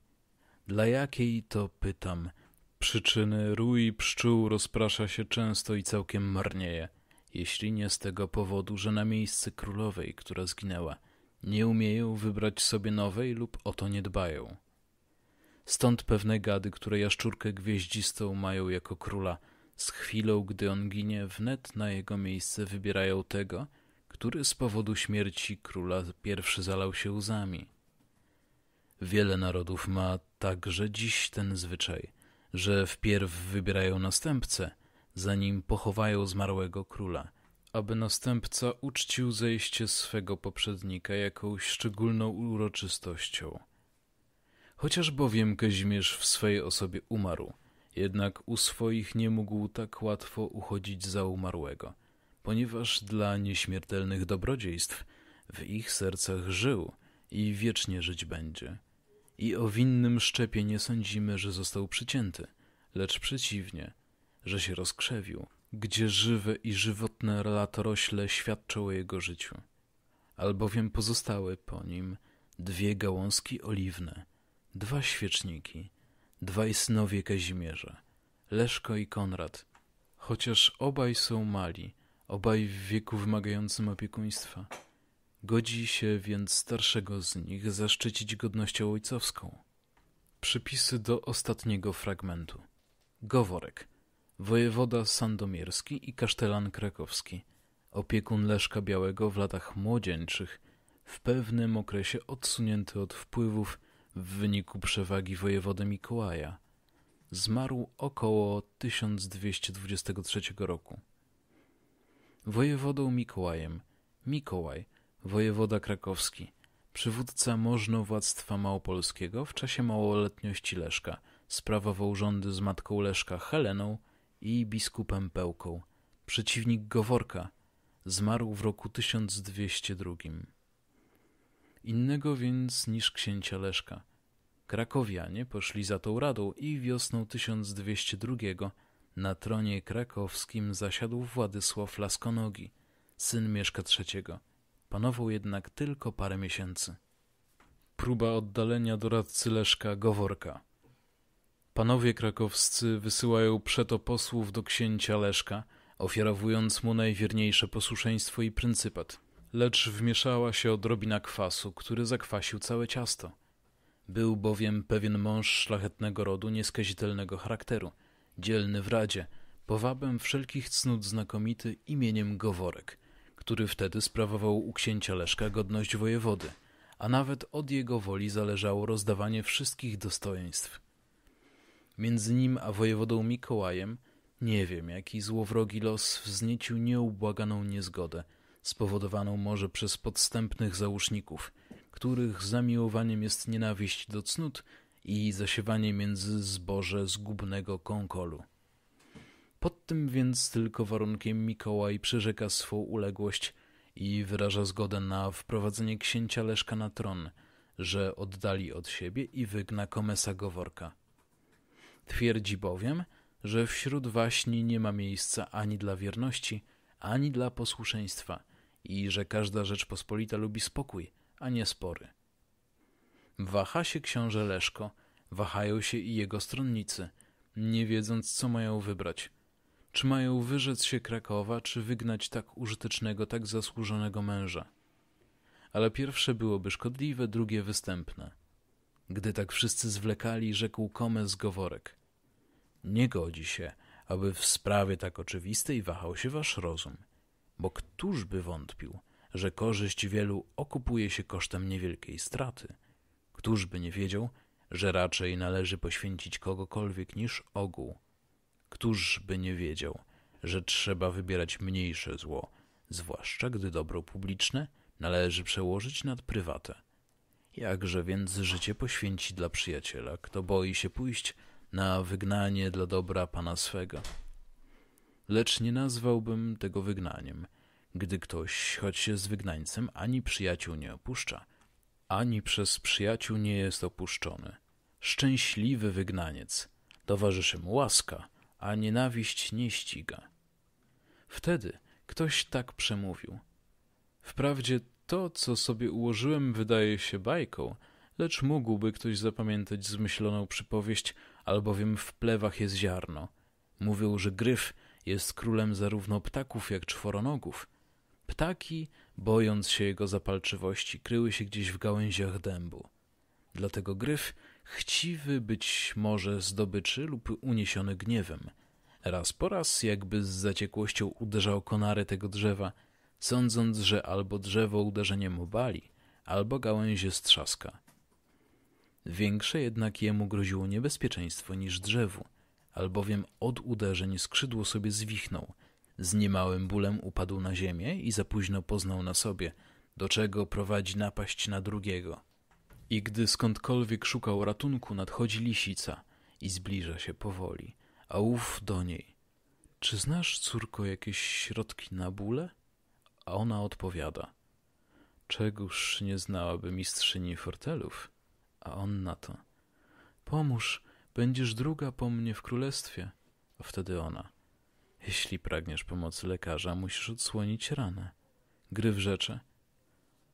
Dla jakiej to pytam? Przyczyny rój pszczół rozprasza się często i całkiem marnieje, jeśli nie z tego powodu, że na miejsce królowej, która zginęła – nie umieją wybrać sobie nowej lub o to nie dbają. Stąd pewne gady, które jaszczurkę gwieździstą mają jako króla, z chwilą, gdy on ginie, wnet na jego miejsce wybierają tego, który z powodu śmierci króla pierwszy zalał się łzami. Wiele narodów ma także dziś ten zwyczaj, że wpierw wybierają następcę, zanim pochowają zmarłego króla – aby następca uczcił zejście swego poprzednika jakąś szczególną uroczystością. Chociaż bowiem Kazimierz w swej osobie umarł, jednak u swoich nie mógł tak łatwo uchodzić za umarłego, ponieważ dla nieśmiertelnych dobrodziejstw w ich sercach żył i wiecznie żyć będzie. I o winnym szczepie nie sądzimy, że został przycięty, lecz przeciwnie, że się rozkrzewił – gdzie żywe i żywotne relatorośle rośle świadczą o jego życiu, albowiem pozostały po nim dwie gałązki oliwne, dwa świeczniki, dwaj synowie Kazimierza, Leszko i Konrad, chociaż obaj są mali, obaj w wieku wymagającym opiekuństwa. Godzi się więc starszego z nich zaszczycić godnością ojcowską. Przypisy do ostatniego fragmentu. Goworek wojewoda sandomierski i kasztelan krakowski, opiekun Leszka Białego w latach młodzieńczych, w pewnym okresie odsunięty od wpływów w wyniku przewagi wojewody Mikołaja. Zmarł około 1223 roku. Wojewodą Mikołajem Mikołaj, wojewoda krakowski, przywódca możnowładztwa małopolskiego w czasie małoletniości Leszka, sprawował rządy z matką Leszka Heleną – i biskupem Pełką. Przeciwnik Goworka zmarł w roku 1202. Innego więc niż księcia Leszka. Krakowianie poszli za tą radą i wiosną 1202 na tronie krakowskim zasiadł Władysław Laskonogi, syn Mieszka III. Panował jednak tylko parę miesięcy. Próba oddalenia doradcy Leszka Goworka – Panowie krakowscy wysyłają przeto posłów do księcia Leszka, ofiarowując mu najwierniejsze posłuszeństwo i pryncypat. Lecz wmieszała się odrobina kwasu, który zakwasił całe ciasto. Był bowiem pewien mąż szlachetnego rodu nieskazitelnego charakteru, dzielny w radzie, powabem wszelkich cnót znakomity imieniem Goworek, który wtedy sprawował u księcia Leszka godność wojewody, a nawet od jego woli zależało rozdawanie wszystkich dostojeństw między nim a wojewodą Mikołajem, nie wiem, jaki złowrogi los wzniecił nieubłaganą niezgodę, spowodowaną może przez podstępnych załuszników, których zamiłowaniem jest nienawiść do cnót i zasiewanie między zboże zgubnego kąkolu. Pod tym więc tylko warunkiem Mikołaj przyrzeka swą uległość i wyraża zgodę na wprowadzenie księcia Leszka na tron, że oddali od siebie i wygna komesa Goworka. Twierdzi bowiem, że wśród waśni nie ma miejsca ani dla wierności, ani dla posłuszeństwa i że każda rzecz pospolita lubi spokój, a nie spory. Waha się książę Leszko, wahają się i jego stronnicy, nie wiedząc co mają wybrać. Czy mają wyrzec się Krakowa, czy wygnać tak użytecznego, tak zasłużonego męża? Ale pierwsze byłoby szkodliwe, drugie występne. Gdy tak wszyscy zwlekali, rzekł Komę z Goworek – nie godzi się, aby w sprawie tak oczywistej wahał się wasz rozum, bo któż by wątpił, że korzyść wielu okupuje się kosztem niewielkiej straty? Któż by nie wiedział, że raczej należy poświęcić kogokolwiek niż ogół? Któż by nie wiedział, że trzeba wybierać mniejsze zło, zwłaszcza gdy dobro publiczne należy przełożyć nad prywatne. Jakże więc życie poświęci dla przyjaciela, kto boi się pójść na wygnanie dla dobra pana swego. Lecz nie nazwałbym tego wygnaniem, gdy ktoś, choć się z wygnańcem, ani przyjaciół nie opuszcza, ani przez przyjaciół nie jest opuszczony. Szczęśliwy wygnaniec, towarzyszy mu łaska, a nienawiść nie ściga. Wtedy ktoś tak przemówił. Wprawdzie to, co sobie ułożyłem, wydaje się bajką, lecz mógłby ktoś zapamiętać zmyśloną przypowieść albowiem w plewach jest ziarno. Mówią, że gryf jest królem zarówno ptaków, jak czworonogów. Ptaki, bojąc się jego zapalczywości, kryły się gdzieś w gałęziach dębu. Dlatego gryf, chciwy być może zdobyczy lub uniesiony gniewem, raz po raz jakby z zaciekłością uderzał konary tego drzewa, sądząc, że albo drzewo uderzeniem obali, albo gałęzie strzaska. Większe jednak jemu groziło niebezpieczeństwo niż drzewu, albowiem od uderzeń skrzydło sobie zwichnął. Z niemałym bólem upadł na ziemię i za późno poznał na sobie, do czego prowadzi napaść na drugiego. I gdy skądkolwiek szukał ratunku, nadchodzi lisica i zbliża się powoli, a ów do niej. Czy znasz, córko, jakieś środki na bóle? A ona odpowiada. Czegoż nie znałaby mistrzyni fortelów? A on na to. Pomóż, będziesz druga po mnie w królestwie. A wtedy ona. Jeśli pragniesz pomocy lekarza, musisz odsłonić ranę. gryw rzecze.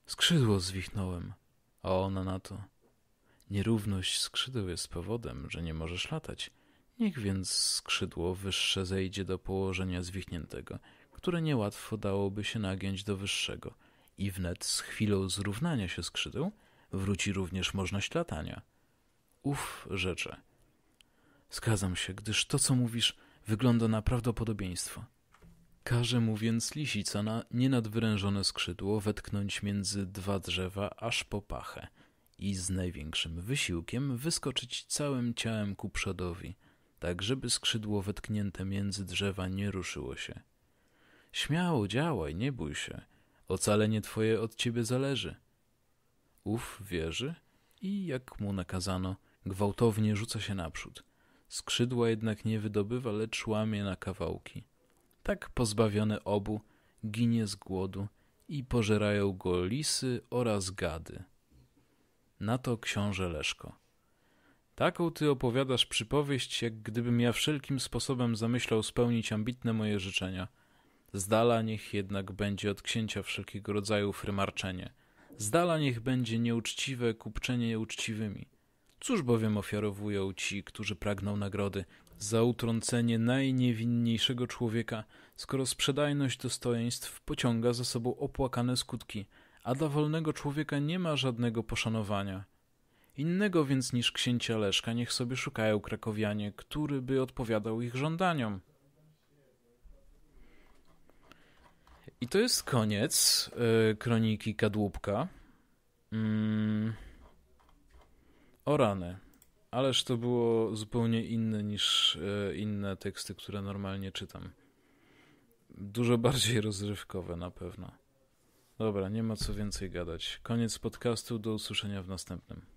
Skrzydło zwichnąłem. A ona na to. Nierówność skrzydeł jest powodem, że nie możesz latać. Niech więc skrzydło wyższe zejdzie do położenia zwichniętego, które niełatwo dałoby się nagiąć do wyższego, i wnet z chwilą zrównania się skrzydeł Wróci również możność latania. Uf, rzeczy. Skazam się, gdyż to, co mówisz, wygląda na prawdopodobieństwo. Każe mu więc lisica na nienadwyrężone skrzydło wetknąć między dwa drzewa aż po pachę i z największym wysiłkiem wyskoczyć całym ciałem ku przodowi, tak żeby skrzydło wetknięte między drzewa nie ruszyło się. Śmiało działaj, nie bój się. Ocalenie twoje od ciebie zależy. Ów wierzy i, jak mu nakazano, gwałtownie rzuca się naprzód. Skrzydła jednak nie wydobywa, lecz łamie na kawałki. Tak pozbawiony obu ginie z głodu i pożerają go lisy oraz gady. Na to książę Leszko. Taką ty opowiadasz przypowieść, jak gdybym ja wszelkim sposobem zamyślał spełnić ambitne moje życzenia. Z dala niech jednak będzie od księcia wszelkiego rodzaju frymarczenie – z dala niech będzie nieuczciwe kupczenie nieuczciwymi. Cóż bowiem ofiarowują ci, którzy pragną nagrody za utrącenie najniewinniejszego człowieka, skoro sprzedajność dostojeństw pociąga za sobą opłakane skutki, a dla wolnego człowieka nie ma żadnego poszanowania. Innego więc niż księcia Leszka niech sobie szukają krakowianie, który by odpowiadał ich żądaniom. I to jest koniec y, kroniki kadłubka. Mm. O rany. Ależ to było zupełnie inne niż y, inne teksty, które normalnie czytam. Dużo bardziej rozrywkowe na pewno. Dobra, nie ma co więcej gadać. Koniec podcastu, do usłyszenia w następnym.